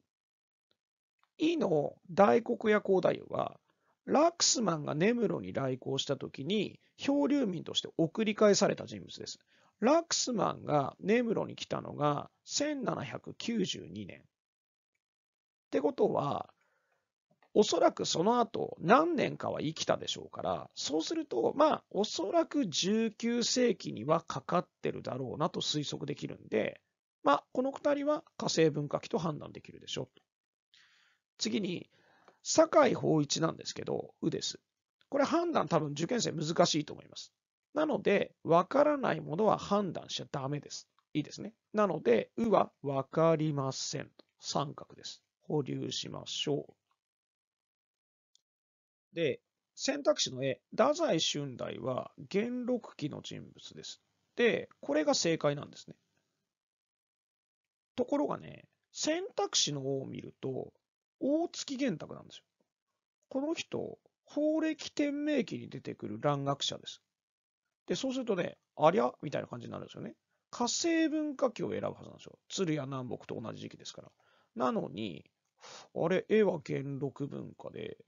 イの大黒屋光太夫は、ラクスマンが根室に来航した時に漂流民として送り返された人物です。ラクスマンが根室に来たのが1792年。ってことは、おそらくその後何年かは生きたでしょうから、そうすると、まあ、おそらく19世紀にはかかってるだろうなと推測できるんで、まあ、この2人は火星文化期と判断できるでしょう。次に、酒井法一なんですけど、うです。これ判断多分受験生難しいと思います。なので、わからないものは判断しちゃダメです。いいですね。なので、うはわかりません。三角です。保留しましょう。で、選択肢の絵、太宰春代は元禄期の人物です。で、これが正解なんですね。ところがね、選択肢の方を見ると、大月玄卓なんですよ。この人、法暦天明記に出てくる蘭学者です。で、そうするとね、ありゃみたいな感じになるんですよね。火星文化期を選ぶはずなんですよ。鶴屋南北と同じ時期ですから。なのに、あれ、絵は元禄文化で、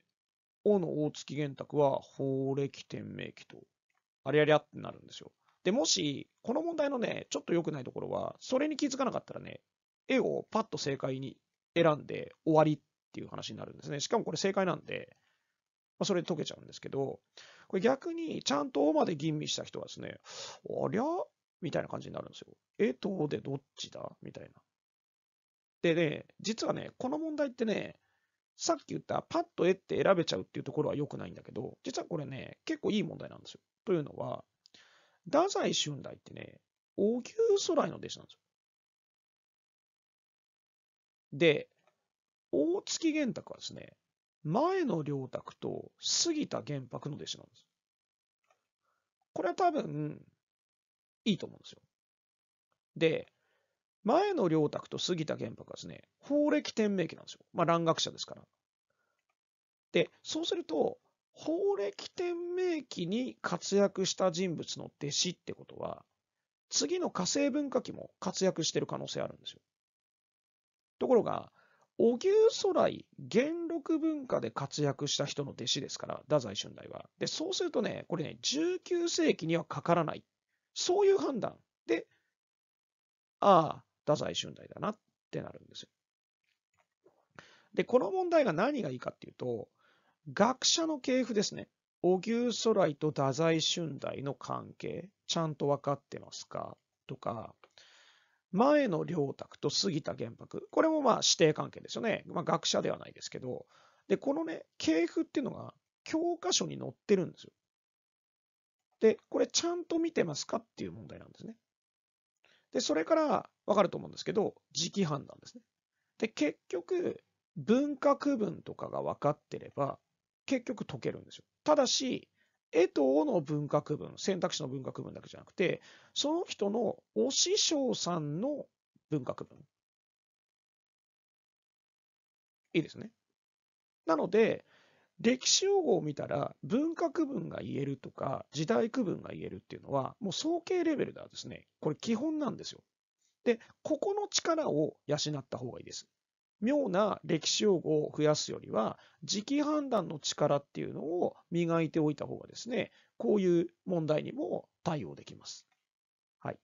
尾の大月玄卓は法暦天明記と、ありゃりゃってなるんですよ。で、もし、この問題のね、ちょっと良くないところは、それに気づかなかったらね、絵をパッと正解に選んで終わりっていう話になるんですね。しかもこれ正解なんで、まあ、それで解けちゃうんですけど、これ逆にちゃんとおまで吟味した人はですね、ありゃみたいな感じになるんですよ。えとでどっちだみたいな。でね、実はね、この問題ってね、さっき言ったパッと絵って選べちゃうっていうところは良くないんだけど、実はこれね、結構いい問題なんですよ。というのは、太宰春代ってね、荻生空徠の弟子なんですよ。で、大月玄卓はですね、前の良卓と杉田玄白の弟子なんです。これは多分、いいと思うんですよ。で、前の良卓と杉田玄白はですね、法暦天明期なんですよ。まあ、蘭学者ですから。で、そうすると、法暦天明期に活躍した人物の弟子ってことは、次の火星文化期も活躍してる可能性あるんですよ。ところが、荻生徂来、元禄文化で活躍した人の弟子ですから、太宰春代は。で、そうするとね、これね、19世紀にはかからない。そういう判断で、ああ、太宰春代だなってなるんですよ。で、この問題が何がいいかっていうと、学者の系譜ですね。荻生徂来と太宰春代の関係、ちゃんと分かってますかとか、前の良沢と杉田玄白、これもまあ指定関係ですよね。まあ、学者ではないですけど、で、このね、系譜っていうのが教科書に載ってるんですよ。で、これちゃんと見てますかっていう問題なんですね。で、それからわかると思うんですけど、時期判断ですね。で、結局、文化区分とかが分かってれば、結局解けるんですよ。ただし、江藤の文学文、選択肢の文学分だけじゃなくて、その人のお師匠さんの文学文。いいですね。なので、歴史用語を見たら、文化区分が言えるとか、時代区分が言えるっていうのは、もう総計レベルではですね、これ基本なんですよ。で、ここの力を養った方がいいです。妙な歴史用語を増やすよりは、時期判断の力っていうのを磨いておいた方がですね、こういう問題にも対応できます。はい。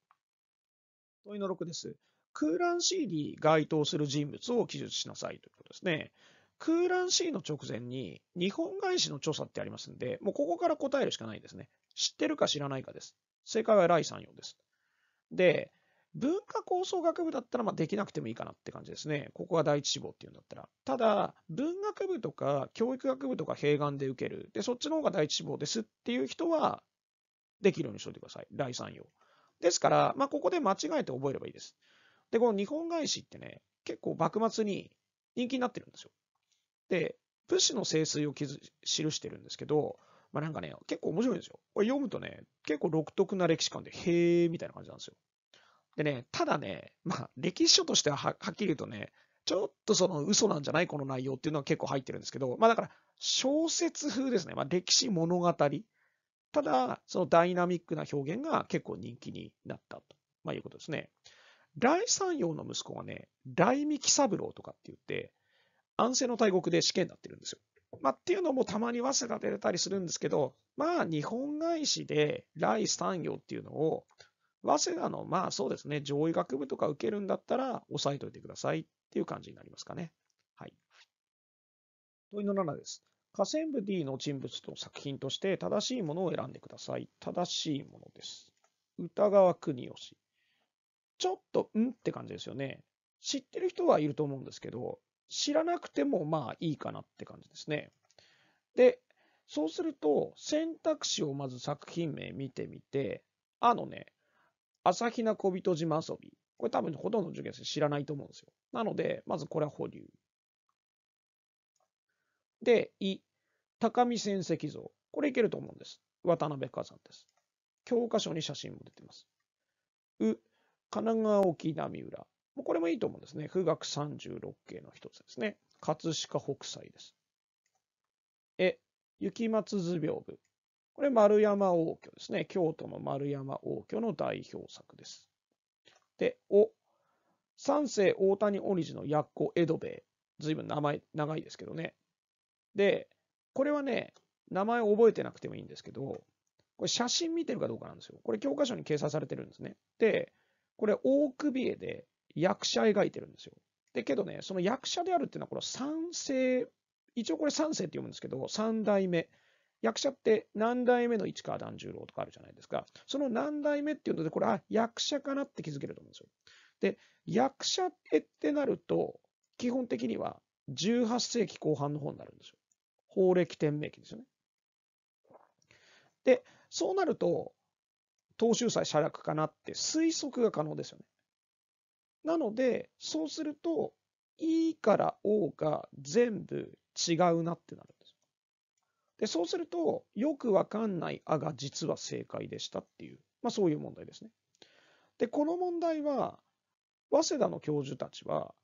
問いの6です。空欄 C に該当する人物を記述しなさいということですね。空欄 C の直前に日本外資の調査ってありますんで、もうここから答えるしかないですね。知ってるか知らないかです。正解はライ34です。で、文化構想学部だったらまあできなくてもいいかなって感じですね。ここが第一志望っていうんだったら。ただ、文学部とか教育学部とか併願で受ける。で、そっちの方が第一志望ですっていう人は、できるようにしといてください。第3要。ですから、まあ、ここで間違えて覚えればいいです。で、この日本返しってね、結構幕末に人気になってるんですよ。で、武士の聖水を記してるんですけど、まあ、なんかね、結構面白いんですよ。これ読むとね、結構独特な歴史観で、へーみたいな感じなんですよ。でね、ただね、まあ、歴史書としてははっきり言うとね、ちょっとその嘘なんじゃないこの内容っていうのは結構入ってるんですけど、まあだから小説風ですね。まあ歴史物語。ただ、そのダイナミックな表現が結構人気になったと、まあ、いうことですね。来三葉の息子がね、来三木三郎とかって言って、安政の大国で死刑になってるんですよ。まあ、っていうのもたまに早稲田で出たりするんですけど、まあ、日本返しで来三葉っていうのを早稲田の、まあそうですね、上位学部とか受けるんだったら、押さえておいてくださいっていう感じになりますかね。はい。問いの7です。下線部 D の人物と作品として正しいものを選んでください。正しいものです。歌川国義。ちょっと、んって感じですよね。知ってる人はいると思うんですけど、知らなくてもまあいいかなって感じですね。で、そうすると選択肢をまず作品名見てみて、あのね、朝比奈小人島遊び。これ多分ほとんどの受験生知らないと思うんですよ。なので、まずこれは保留。で、い、高見戦石像。これいけると思うんです。渡辺火山です。教科書に写真も出てます。う、神奈川沖浪浦。もうこれもいいと思うんですね。富岳十六景の一つですね。葛飾北斎です。え、雪松図屏風。これ、丸山応挙ですね。京都の丸山応挙の代表作です。で、お、三世大谷鬼次のやっこ江戸兵衛。ずいぶん名前、長いですけどね。で、これはね、名前を覚えてなくてもいいんですけど、これ写真見てるかどうかなんですよ。これ教科書に掲載されてるんですね。で、これ大首絵で役者描いてるんですよ。で、けどね、その役者であるっていうのは、この三世、一応これ三世って読むんですけど、三代目。役者って何代目の市川團十郎とかあるじゃないですか。その何代目っていうので、これ、あ、役者かなって気づけると思うんですよ。で、役者ってなると、基本的には18世紀後半の方になるんですよ。法暦天明期ですよね。で、そうなると、東州祭写楽かなって推測が可能ですよね。なので、そうすると、い、e、から O が全部違うなってなる。で、そうすると、よくわかんないあが実は正解でしたっていう、まあそういう問題ですね。で、この問題は、早稲田の教授たちは、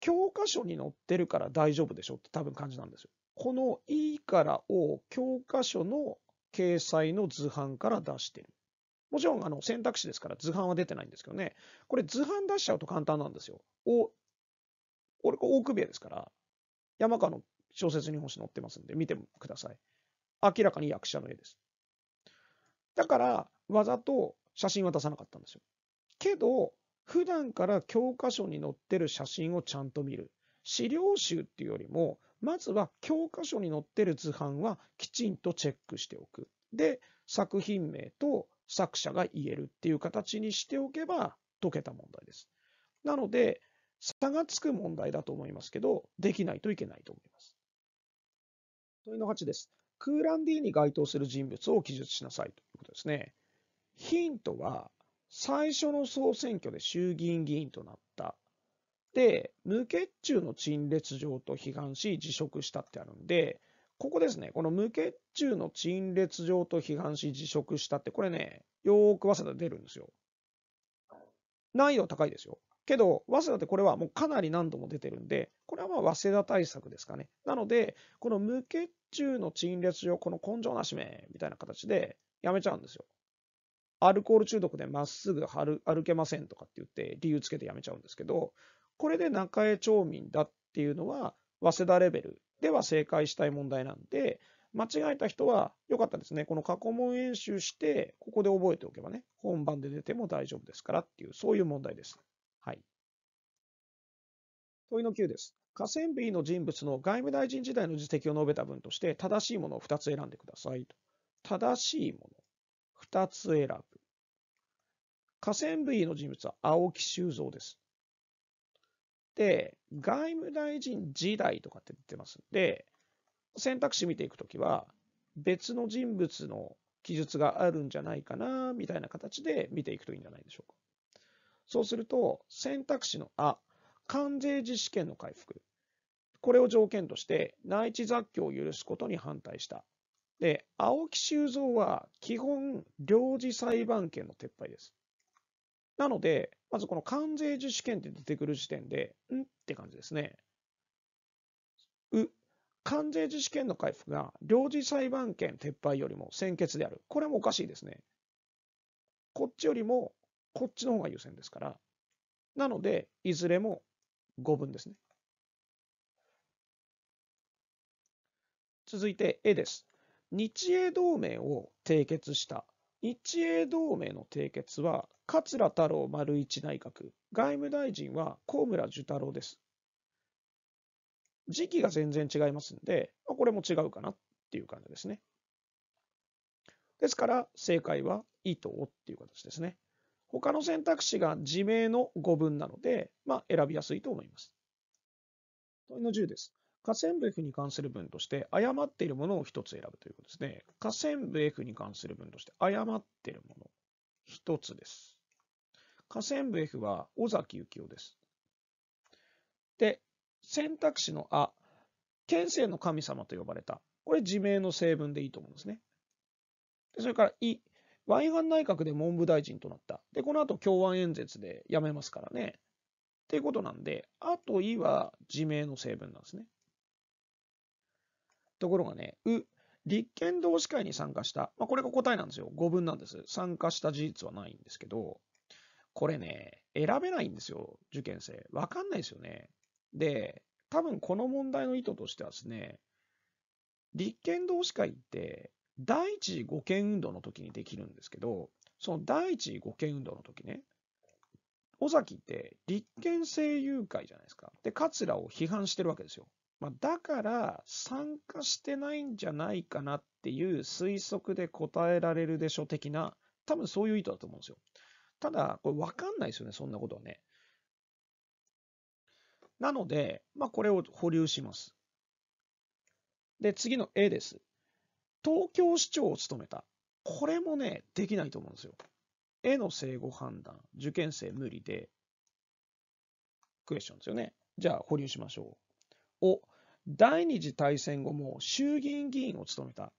教科書に載ってるから大丈夫でしょって多分感じなんですよ。この E からを教科書の掲載の図版から出してる。もちろんあの選択肢ですから図版は出てないんですけどね。これ図版出しちゃうと簡単なんですよ。お、俺、大久部屋ですから、山川の小説日本史載ってますんで見てください。明らかに役者の絵です。だから、わざと写真は出さなかったんですよ。けど、普段から教科書に載ってる写真をちゃんと見る。資料集っていうよりも、まずは教科書に載ってる図版はきちんとチェックしておく。で、作品名と作者が言えるっていう形にしておけば解けた問題です。なので、差がつく問題だと思いますけど、できないといけないと思います。問いの8です。クーランディに該当する人物を記述しなさいということですね。ヒントは、最初の総選挙で衆議院議員となった。で、無血中の陳列状と批判し辞職したってあるんで、ここですね、この無血中の陳列状と批判し辞職したって、これね、よーく早稲田出るんですよ。難易度高いですよ。けど、早稲田ってこれはもうかなり何度も出てるんで、これはまあ早稲田対策ですかね。なので、この無血中の陳列上、この根性なしめみたいな形でやめちゃうんですよ。アルコール中毒でまっすぐ歩けませんとかって言って理由つけてやめちゃうんですけど、これで中江町民だっていうのは、早稲田レベルでは正解したい問題なんで、間違えた人は良かったですね。この過去問演習して、ここで覚えておけばね、本番で出ても大丈夫ですからっていう、そういう問題です。問いの9です。河川部の人物の外務大臣時代の実績を述べた文として、正しいものを2つ選んでくださいと。正しいもの、2つ選ぶ。河川部の人物は青木修造です。で、外務大臣時代とかって言ってますんで、選択肢見ていくときは、別の人物の記述があるんじゃないかな、みたいな形で見ていくといいんじゃないでしょうか。そうすると、選択肢のあ関税自主権の回復。これを条件として内地雑居を許すことに反対した。で、青木修造は基本、領事裁判権の撤廃です。なので、まずこの関税自主権って出てくる時点で、んって感じですね。う、関税自主権の回復が領事裁判権撤廃よりも先決である。これもおかしいですね。こっちよりもこっちの方が優先ですから。なので、いずれも語文ですね。続いて絵です。日英同盟を締結した。日英同盟の締結は、桂太郎丸一内閣、外務大臣は高村寿太郎です。時期が全然違いますんで、これも違うかなっていう感じですね。ですから、正解は、いとおっていう形ですね。他の選択肢が自明の語文なので、まあ、選びやすいと思います。問いの10です。下線部 F に関する文として、誤っているものを1つ選ぶということですね。下線部 F に関する文として、誤っているもの、1つです。下線部 F は尾崎幸雄です。で、選択肢のあ、県政の神様と呼ばれた。これ、自明の成分でいいと思うんですね。でそれから、い、ワイハン内閣で文部大臣となった。で、この後共和演説で辞めますからね。っていうことなんで、あといは自明の成分なんですね。ところがね、う、立憲同志会に参加した、まあ、これが答えなんですよ。5分なんです。参加した事実はないんですけど、これね、選べないんですよ。受験生。わかんないですよね。で、多分この問題の意図としてはですね、立憲同志会って第一次護憲運動の時にできるんですけど、その第一次護憲運動の時ね、尾崎って立憲政友会じゃないですか。で、桂を批判してるわけですよ。まあ、だから参加してないんじゃないかなっていう推測で答えられるでしょ的な、多分そういう意図だと思うんですよ。ただ、これ分かんないですよね、そんなことはね。なので、まあ、これを保留します。で、次の A です。東京市長を務めた。これもね、できないと思うんですよ。絵の正誤判断、受験生無理で、クエスチョンですよね。じゃあ、保留しましょう。お、第二次大戦後も衆議院議員を務めた。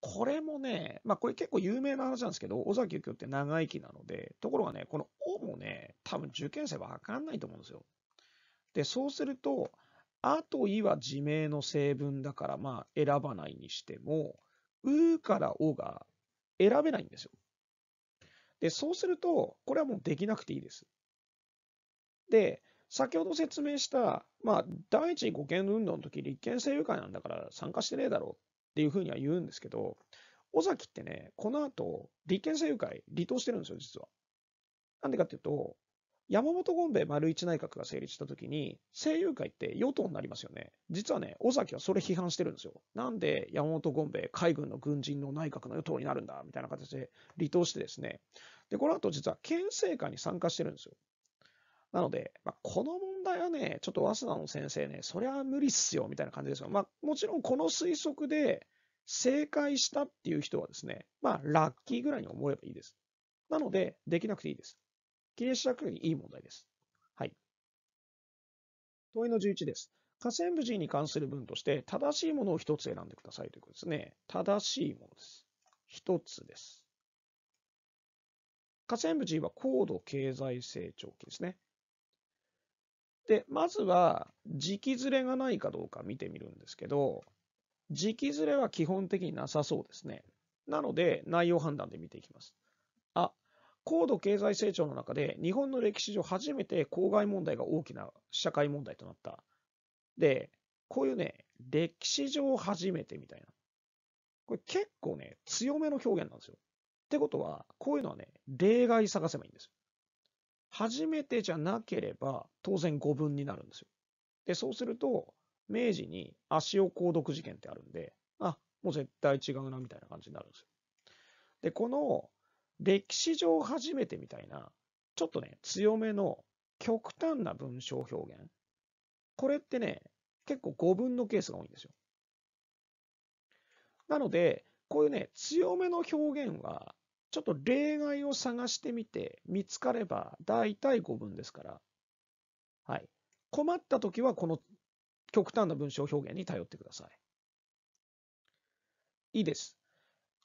これもね、まあこれ結構有名な話なんですけど、尾崎右京って長生きなので、ところがね、このおもね、多分受験生わかんないと思うんですよ。で、そうすると、あといは自明の成分だから、まあ選ばないにしても、うからおが選べないんですよ。で、そうすると、これはもうできなくていいです。で、先ほど説明した、まあ、第一護憲運動の時、立憲政友会なんだから参加してねえだろうっていうふうには言うんですけど、尾崎ってね、この後、立憲政友会離党してるんですよ、実は。なんでかっていうと、山本権兵衛丸一内閣が成立した時に、政友会って与党になりますよね。実はね、尾崎はそれ批判してるんですよ。なんで山本権兵衛海軍の軍人の内閣の与党になるんだみたいな形で離党してですね。で、この後実は県政下に参加してるんですよ。なので、まあ、この問題はね、ちょっと早稲田の先生ね、そりゃ無理っすよみたいな感じですよ。まあ、もちろんこの推測で正解したっていう人はですね、まあ、ラッキーぐらいに思えばいいです。なので、できなくていいです。経営者学にいい問題です。はい。問いの11です。河川部人に関する文として、正しいものを1つ選んでくださいということですね。正しいものです。1つです。河川部人は高度経済成長期ですね。で、まずは、時期ずれがないかどうか見てみるんですけど、時期ずれは基本的になさそうですね。なので、内容判断で見ていきます。あ、高度経済成長の中で、日本の歴史上初めて公害問題が大きな社会問題となった。で、こういうね、歴史上初めてみたいな。これ結構ね、強めの表現なんですよ。ってことは、こういうのはね、例外探せばいいんですよ。初めてじゃなければ、当然語分になるんですよ。で、そうすると、明治に足尾鉱毒事件ってあるんで、あ、もう絶対違うなみたいな感じになるんですよ。で、この歴史上初めてみたいな、ちょっとね、強めの極端な文章表現。これってね、結構5分のケースが多いんですよ。なので、こういうね、強めの表現は、ちょっと例外を探してみて、見つかれば大体5分ですから、はい。困った時は、この極端な文章表現に頼ってください。いいです。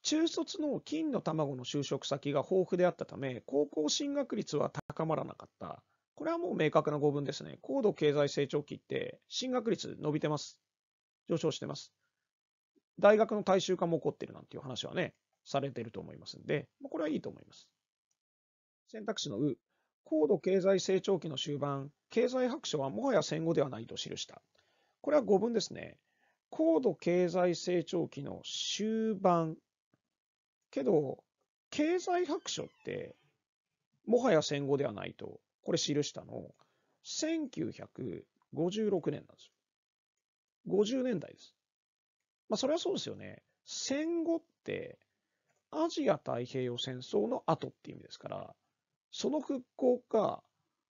中卒の金の卵の就職先が豊富であったため、高校進学率は高まらなかった。これはもう明確な語文ですね。高度経済成長期って進学率伸びてます。上昇してます。大学の大衆化も起こってるなんていう話はね、されてると思いますんで、これはいいと思います。選択肢のう、高度経済成長期の終盤、経済白書はもはや戦後ではないと記した。これは語文ですね。高度経済成長期の終盤けど、経済白書って、もはや戦後ではないと、これ記したの、1956年なんですよ。50年代です。まあ、それはそうですよね。戦後って、アジア太平洋戦争の後って意味ですから、その復興か、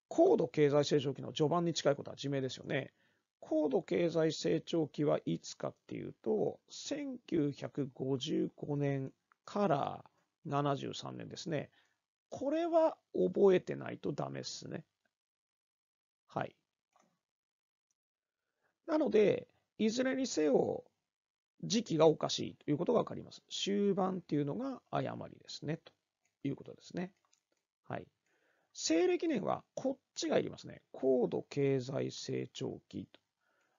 高度経済成長期の序盤に近いことは自明ですよね。高度経済成長期はいつかっていうと、1955年から73年ですね。これは覚えてないとダメですね。はい。なので、いずれにせよ、時期がおかしいということが分かります。終盤っていうのが誤りですね、ということですね。はい。西暦年はこっちがいりますね。高度経済成長期と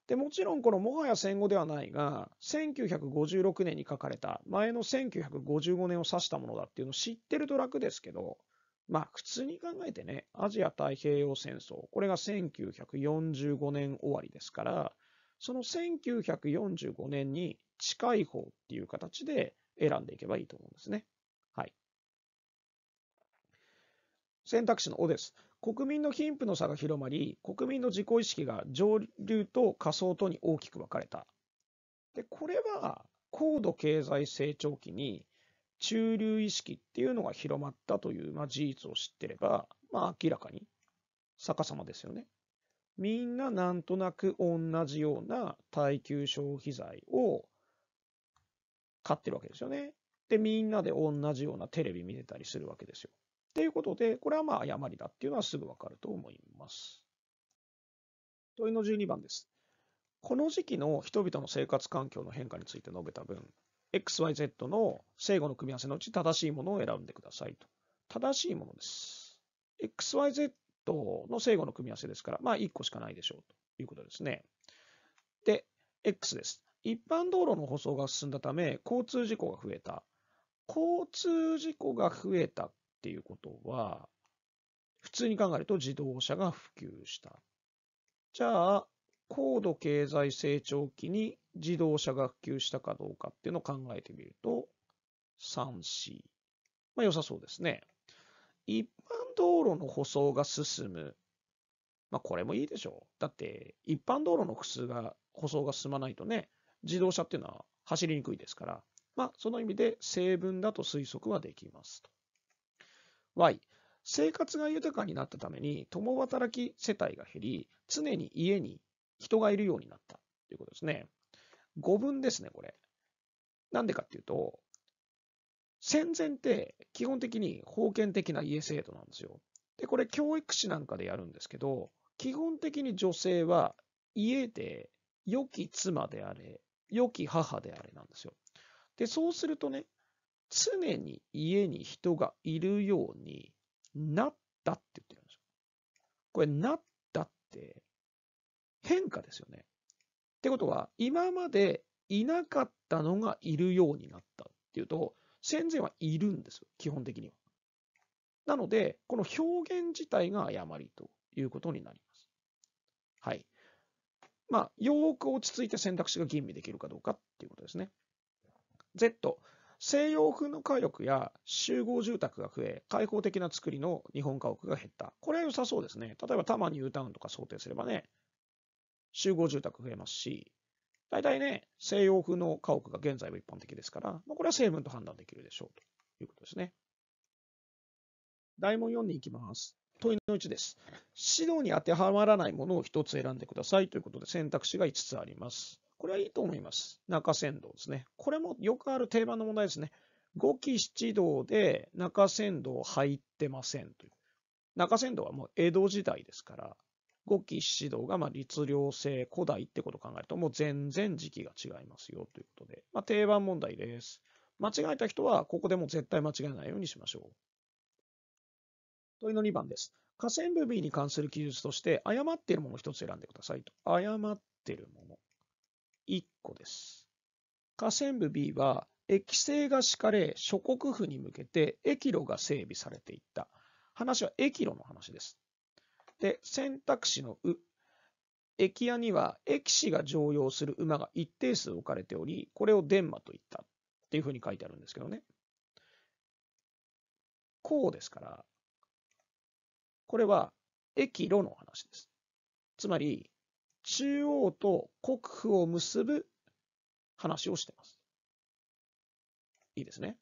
でもちろんこのもはや戦後ではないが1956年に書かれた前の1955年を指したものだっていうのを知ってると楽ですけどまあ普通に考えてねアジア太平洋戦争これが1945年終わりですからその1945年に近い方っていう形で選んでいけばいいと思うんですね。はい。選択肢の「お」です。国民の貧富の差が広まり、国民の自己意識が上流と下層とに大きく分かれた。で、これは高度経済成長期に中流意識っていうのが広まったという、まあ、事実を知ってれば、まあ明らかに逆さまですよね。みんななんとなく同じような耐久消費財を買ってるわけですよね。で、みんなで同じようなテレビ見てたりするわけですよ。っていうことで、これはまあ誤りだっていうのはすぐわかると思います。問いの12番です。この時期の人々の生活環境の変化について述べた分、XYZ の正誤の組み合わせのうち正しいものを選んでくださいと。正しいものです。XYZ の正誤の組み合わせですから、まあ1個しかないでしょうということですね。で、X です。一般道路の舗装が進んだため、交通事故が増えた。交通事故が増えたっていうことは、普通に考えると自動車が普及した。じゃあ、高度経済成長期に自動車が普及したかどうかっていうのを考えてみると、3C。まあ良さそうですね。一般道路の舗装が進む。まあこれもいいでしょう。だって一般道路の普通が、舗装が進まないとね、自動車っていうのは走りにくいですから、まあその意味で成分だと推測はできますと。Y、生活が豊かになったために、共働き世帯が減り、常に家に人がいるようになったということですね。語文ですね、これ。なんでかっていうと、戦前って基本的に封建的な家制度なんですよ。で、これ教育士なんかでやるんですけど、基本的に女性は家で良き妻であれ、良き母であれなんですよ。で、そうするとね、常に家に人がいるようになったって言ってるんですよ。これ、なったって変化ですよね。ってことは、今までいなかったのがいるようになったっていうと、戦前はいるんですよ、基本的には。なので、この表現自体が誤りということになります。はい。まあ、よーく落ち着いて選択肢が吟味できるかどうかっていうことですね。Z、西洋風の火力や集合住宅が増え、開放的な作りの日本家屋が減った。これは良さそうですね。例えば多摩ニュータウンとか想定すればね、集合住宅増えますし、大体ね、西洋風の家屋が現在は一般的ですから、まあ、これは成分と判断できるでしょうということですね。大問4に行きます。問いの1です。指導に当てはまらないものを1つ選んでくださいということで選択肢が5つあります。これはいいと思います。中山道ですね。これもよくある定番の問題ですね。5期七道で中山道入ってませんという。中山道はもう江戸時代ですから、5期七道がまあ律令制古代ってことを考えると、もう全然時期が違いますよということで、まあ、定番問題です。間違えた人は、ここでも絶対間違えないようにしましょう。問いの2番です。河川部 B に関する記述として、誤っているものを1つ選んでくださいと。誤っているもの。1個です。下線部 B は、液性が敷かれ、諸国府に向けて駅路が整備されていった。話は駅路の話です。で、選択肢のう、駅屋には駅士が乗用する馬が一定数置かれており、これを電馬と言ったっていうふうに書いてあるんですけどね。こうですから、これは駅路の話です。つまり、中央と国府を結ぶ話をしています。いいですね。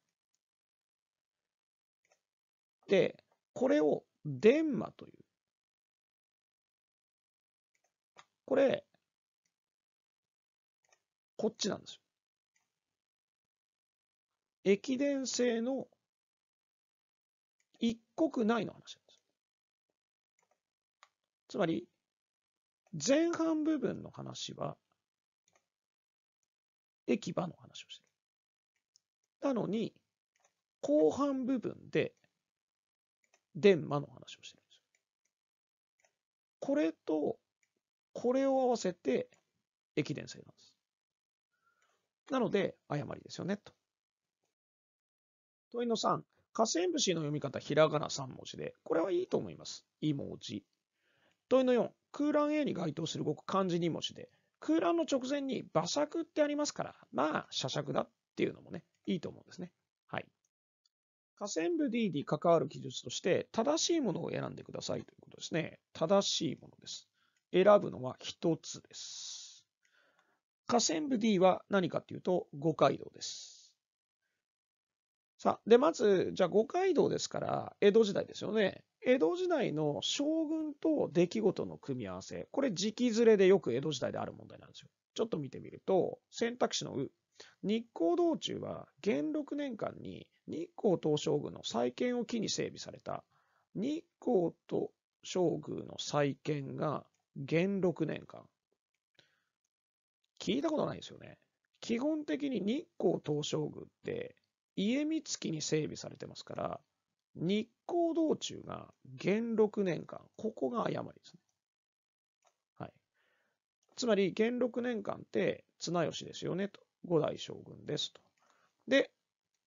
で、これを電話という。これ、こっちなんですよ。駅伝制の一国内の話なんです。つまり、前半部分の話は、駅場の話をしてる。なのに、後半部分で、電話の話をしてるんですよ。これと、これを合わせて、駅伝制なんです。なので、誤りですよね、と。問いの3、河川節の読み方、ひらがな3文字で、これはいいと思います。いい文字。問いの4、空欄 A に該当するごく漢字2文字で、空欄の直前に馬尺ってありますから、まあ、社尺だっていうのもね、いいと思うんですね。はい。下線部 D に関わる記述として、正しいものを選んでくださいということですね。正しいものです。選ぶのは一つです。下線部 D は何かっていうと、五街道です。さあ、で、まず、じゃあ五街道ですから、江戸時代ですよね。江戸時代の将軍と出来事の組み合わせ、これ時期ずれでよく江戸時代である問題なんですよ。ちょっと見てみると、選択肢のう、日光道中は元禄年間に日光東照宮の再建を機に整備された日光と将宮の再建が元禄年間。聞いたことないですよね。基本的に日光東照宮って家光に整備されてますから、日光道中が元禄年間、ここが誤りですね。はい。つまり、元禄年間って綱吉ですよねと。五代将軍ですと。で、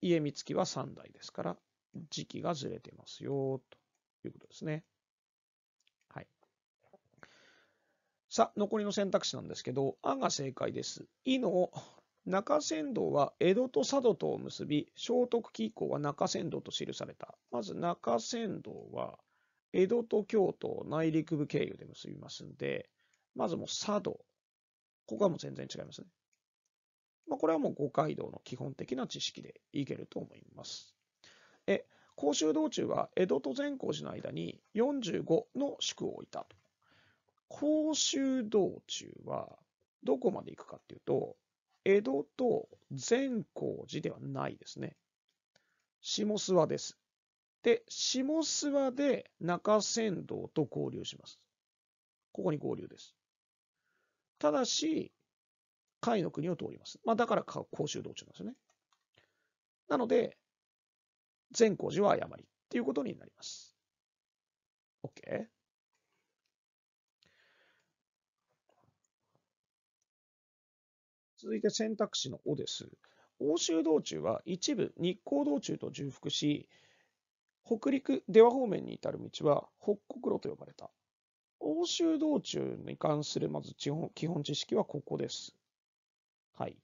家光は三代ですから、時期がずれてますよ、ということですね。はい。さあ、残りの選択肢なんですけど、あが正解です。いの中山道は江戸と佐渡とを結び、聖徳紀以降は中山道と記された。まず中山道は、江戸と京都を内陸部経由で結びますんで、まずもう佐渡。ここはもう全然違いますね。まあ、これはもう五街道の基本的な知識でいけると思います。え、甲州道中は江戸と善光寺の間に45の宿を置いたと。甲州道中はどこまで行くかっていうと、江戸と善光寺ではないですね。下諏訪です。で、下諏訪で中山道と合流します。ここに合流です。ただし、甲斐の国を通ります。まあ、だから甲州道中なんですよね。なので、善光寺は誤りっていうことになります。OK? 続いて選択肢の「お」です。欧州道中は一部日光道中と重複し、北陸、出羽方面に至る道は北国路と呼ばれた。欧州道中に関するまず基本基本知識はここです。はい。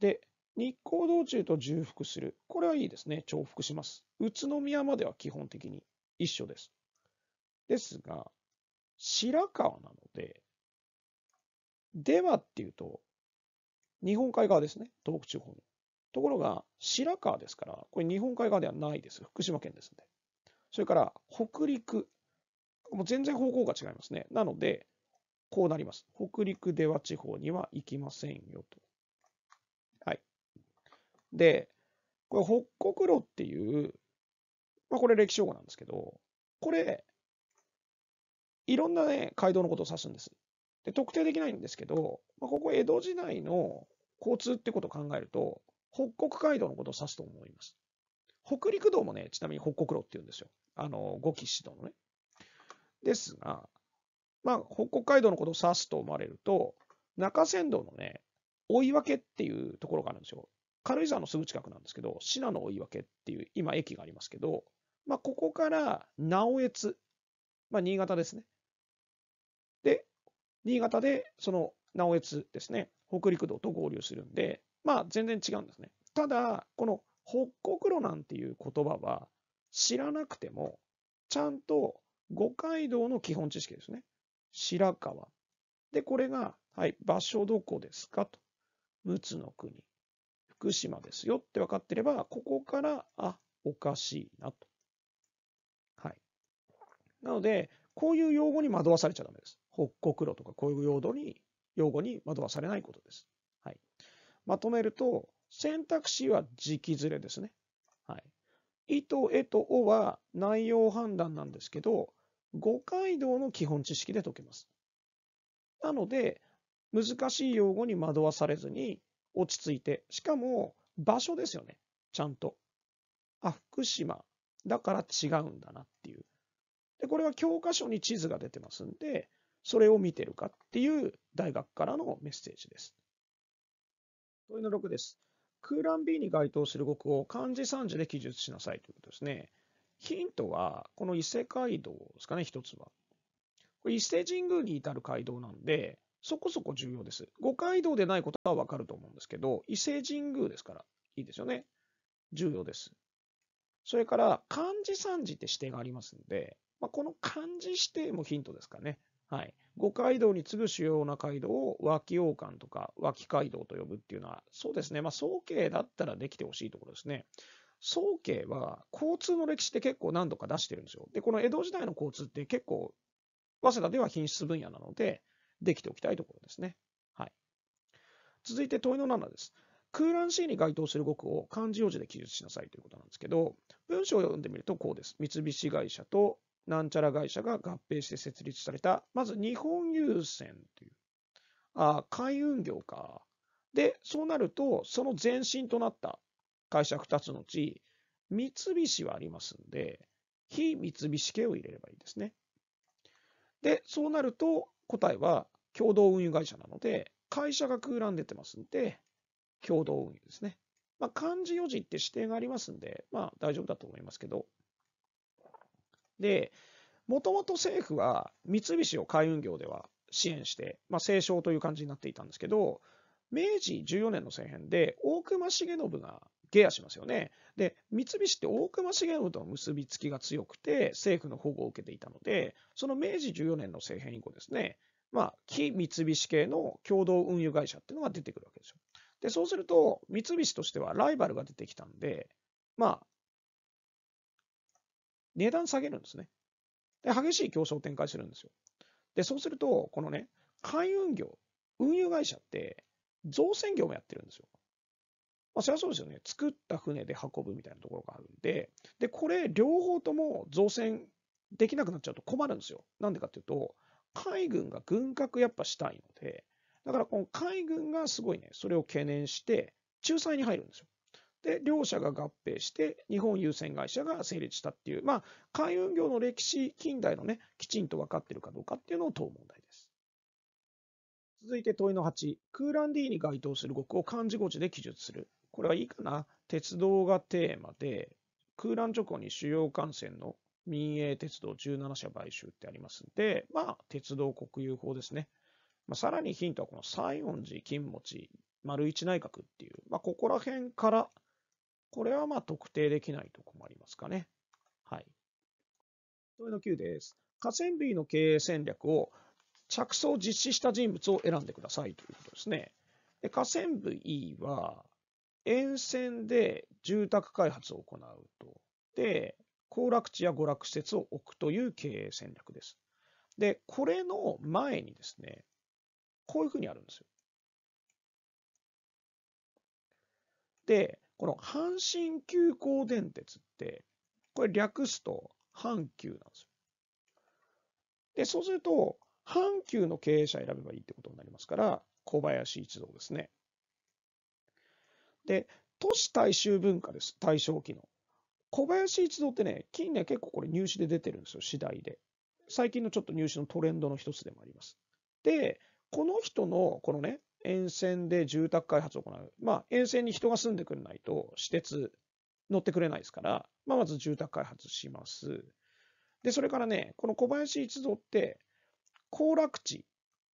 で、日光道中と重複する。これはいいですね。重複します。宇都宮までは基本的に一緒です。ですが、白川なので、ではっていうと、日本海側ですね、東北地方の。ところが、白川ですから、これ日本海側ではないです。福島県ですので。それから、北陸。もう全然方向が違いますね。なので、こうなります。北陸では地方には行きませんよと。はい。で、これ、北国路っていう、まあ、これ歴史用語なんですけど、これ、いろんなね、街道のことを指すんです。で特定できないんですけど、まあ、ここ江戸時代の交通ってことを考えると、北国街道のことを指すと思います。北陸道もね、ちなみに北国路って言うんですよ。あの、五木市道のね。ですが、まあ、北国街道のことを指すと思われると、中山道のね、追分っていうところがあるんですよ。軽井沢のすぐ近くなんですけど、信濃追分っていう、今駅がありますけど、まあ、ここから直江津、まあ、新潟ですね。で、新潟でその直江津ですね。北陸道と合流するんで、まあ全然違うんですね。ただ、この北国路なんていう言葉は知らなくても、ちゃんと五街道の基本知識ですね。白川。で、これが、はい、場所どこですかと。陸奥の国。福島ですよって分かってれば、ここから、あ、おかしいなと。はい。なので、こういう用語に惑わされちゃダメです。北国路とかこういう用語に用語に惑わされないことです。はい、まとめると、選択肢は時期ずれですね。はい、いと、えと、おは内容判断なんですけど、五街道の基本知識で解けます。なので、難しい用語に惑わされずに、落ち着いて、しかも場所ですよね、ちゃんと。あ、福島、だから違うんだなっていう。で、これは教科書に地図が出てますんで、それを見てるかっていう大学からのメッセージです。問いの6です。空欄 B に該当する語句を漢字3字で記述しなさいということですね。ヒントは、この伊勢街道ですかね、一つは。これ伊勢神宮に至る街道なんで、そこそこ重要です。五街道でないことはわかると思うんですけど、伊勢神宮ですから、いいですよね。重要です。それから、漢字三字って指定がありますんで、まあ、この漢字指定もヒントですかね。はい、五街道に次ぐ主要な街道を脇王冠とか脇街道と呼ぶっていうのは、そうですね、まあ、総計だったらできてほしいところですね。総計は交通の歴史って結構何度か出してるんですよ。で、この江戸時代の交通って結構、早稲田では品質分野なので、できておきたいところですね。はい、続いて問いの7です。空欄 C に該当する語句を漢字用字で記述しなさいということなんですけど、文章を読んでみるとこうです。三菱会社となんちゃら会社が合併して設立された、まず日本郵船という、あ海運業か。で、そうなると、その前身となった会社2つのうち、三菱はありますんで、非三菱系を入れればいいですね。で、そうなると答えは共同運輸会社なので、会社が空欄出てますんで、共同運輸ですね。まあ、漢字四字って指定がありますんで、まあ大丈夫だと思いますけど、で、もともと政府は三菱を海運業では支援して、まあ、清という感じになっていたんですけど、明治14年の政変で大隈重信が下野しますよね。で、三菱って大隈重信との結びつきが強くて、政府の保護を受けていたので、その明治14年の政変以降ですね、まあ、非三菱系の共同運輸会社っていうのが出てくるわけですよ。で、そうすると、三菱としてはライバルが出てきたんで、まあ、値段下げるんですね。で、激しい競争を展開するんですよ。で、そうすると、このね、海運業、運輸会社って、造船業もやってるんですよ。まあ、それはそうですよね。作った船で運ぶみたいなところがあるんで、で、これ、両方とも造船できなくなっちゃうと困るんですよ。なんでかっていうと、海軍が軍拡やっぱしたいので、だからこの海軍がすごいね、それを懸念して、仲裁に入るんですよ。で、両者が合併して、日本郵船会社が成立したっていう、まあ、海運業の歴史、近代のね、きちんと分かってるかどうかっていうのを問う問題です。続いて問いの8、空欄 D に該当する語句を漢字語字で記述する。これはいいかな鉄道がテーマで、空欄直後に主要幹線の民営鉄道17社買収ってありますんで、まあ、鉄道国有法ですね。まあ、さらにヒントはこの西園寺金持ち丸一内閣っていう、まあ、ここら辺からこれはまあ特定できないと困りますかね。はい。問いの9です。河川 B の経営戦略を着想実施した人物を選んでくださいということですね。で河川部 E は、沿線で住宅開発を行うと。で、行楽地や娯楽施設を置くという経営戦略です。で、これの前にですね、こういうふうにあるんですよ。で、この阪神急行電鉄って、これ略すと阪急なんですよ。で、そうすると、阪急の経営者選べばいいってことになりますから、小林一郎ですね。で、都市大衆文化です、大正期の。小林一郎ってね、近年結構これ入試で出てるんですよ、次第で。最近のちょっと入試のトレンドの一つでもあります。で、この人の、このね、沿線で住宅開発を行う。まあ、沿線に人が住んでくれないと、私鉄乗ってくれないですから、まあ、まず住宅開発します。で、それからね、この小林一蔵って、行楽地、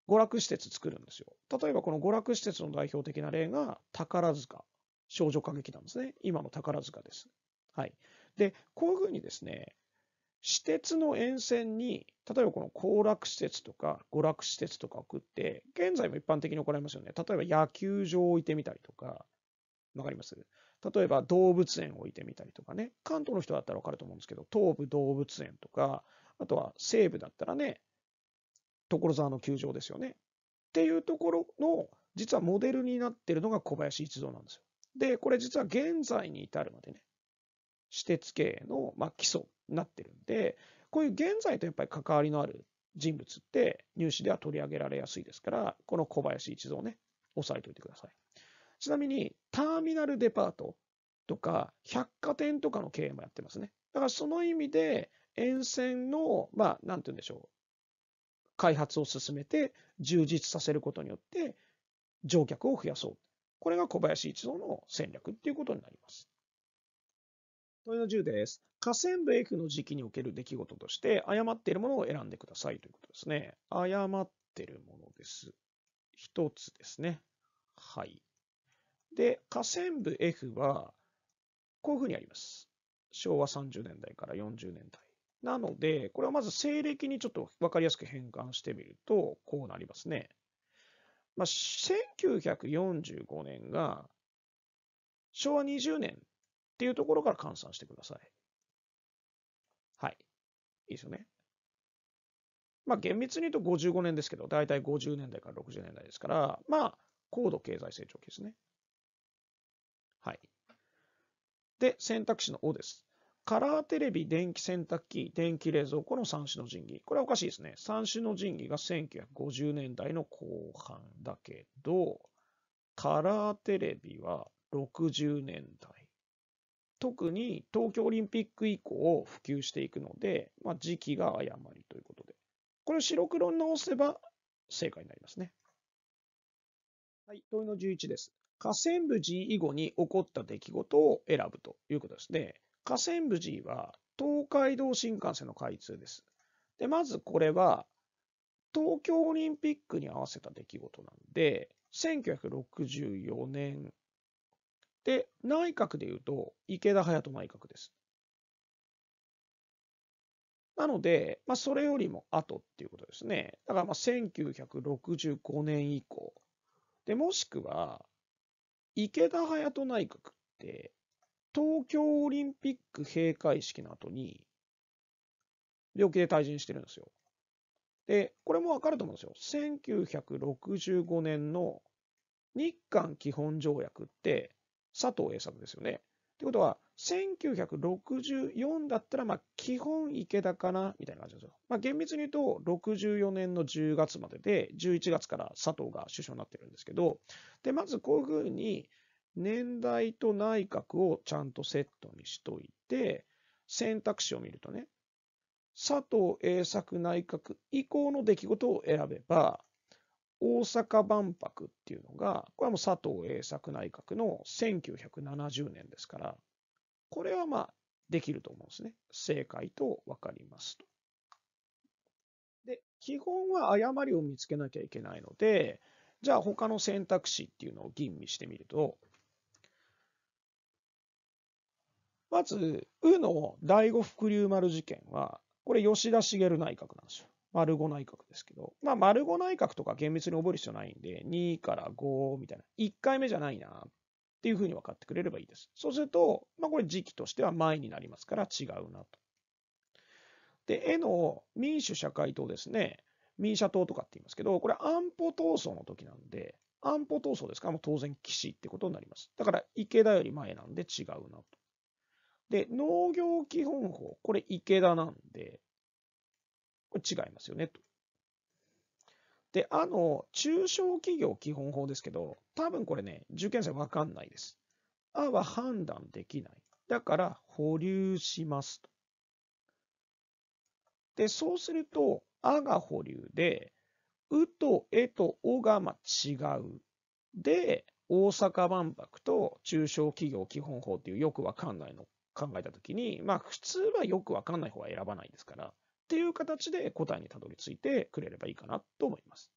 娯楽施設作るんですよ。例えばこの娯楽施設の代表的な例が、宝塚、少女歌劇団ですね。今の宝塚です。はい。で、こういうふうにですね、私鉄の沿線に、例えばこの行楽施設とか娯楽施設とか送って、現在も一般的に行いますよね。例えば野球場を置いてみたりとか、わかります例えば動物園を置いてみたりとかね、関東の人だったらわかると思うんですけど、東武動物園とか、あとは西武だったらね、所沢の球場ですよね。っていうところの、実はモデルになっているのが小林一三なんですよ。で、これ実は現在に至るまでね、私鉄経営の、まあ、基礎なってるんで、こういう現在とやっぱり関わりのある人物って入試では取り上げられやすいですから、この小林一蔵ね、押さえておいてください。ちなみに、ターミナルデパートとか、百貨店とかの経営もやってますね。だからその意味で、沿線の、まあ、なんて言うんでしょう、開発を進めて充実させることによって、乗客を増やそう。これが小林一郎の戦略っていうことになります。問いの10です。下線部 F の時期における出来事として、誤っているものを選んでくださいということですね。誤っているものです。一つですね。はい。で、下線部 F は、こういうふうにあります。昭和30年代から40年代。なので、これはまず西暦にちょっと分かりやすく変換してみると、こうなりますね。まあ、1945年が昭和20年っていうところから換算してください。いいですよね。まあ、厳密に言うと55年ですけど、大体50年代から60年代ですから、まあ、高度経済成長期ですね。はい。で、選択肢の O です。カラーテレビ、電気洗濯機、電気冷蔵庫の3種の神器。これはおかしいですね。3種の神器が1950年代の後半だけど、カラーテレビは60年代。特に東京オリンピック以降普及していくので、まあ、時期が誤りということで、これを白黒に直せば正解になりますね。はい、問いの11です。河川部寺以後に起こった出来事を選ぶということですね。河川部寺は東海道新幹線の開通です。で、まずこれは東京オリンピックに合わせた出来事なんで、1964年で、内閣でいうと、池田隼人内閣です。なので、まあ、それよりも後っていうことですね。だからまあ1965年以降。で、もしくは、池田隼人内閣って、東京オリンピック閉会式の後に、病気で退陣してるんですよ。で、これもわかると思うんですよ。1965年の日韓基本条約って、佐藤栄作ですよね。ってことは、1964だったら、まあ、基本池田かな、みたいな感じですよ。まあ、厳密に言うと、64年の10月までで、11月から佐藤が首相になってるんですけど、で、まずこういうふうに、年代と内閣をちゃんとセットにしといて、選択肢を見るとね、佐藤栄作内閣以降の出来事を選べば、大阪万博っていうのが、これはもう佐藤栄作内閣の1970年ですから、これはまあできると思うんですね。正解と分かりますと。で、基本は誤りを見つけなきゃいけないので、じゃあ他の選択肢っていうのを吟味してみると、まず、うの第五伏竜丸事件は、これ吉田茂内閣なんですよ。丸五内閣ですけど、まあ、丸五内閣とか厳密に覚える必要ないんで、2から5みたいな、1回目じゃないなっていうふうに分かってくれればいいです。そうすると、まあ、これ時期としては前になりますから違うなと。で、絵の民主社会党ですね、民社党とかって言いますけど、これ安保闘争の時なんで、安保闘争ですから、もう当然岸ってことになります。だから池田より前なんで違うなと。で、農業基本法、これ池田なんで、これ違いますよねと。で、あの、中小企業基本法ですけど、多分これね、受験生わかんないです。あは判断できない。だから、保留しますと。で、そうすると、あが保留で、うとえとおがま違う。で、大阪万博と中小企業基本法っていうよくわかんないのを考えたときに、まあ普通はよくわかんない方は選ばないですから、っていう形で答えにたどり着いてくれればいいかなと思います。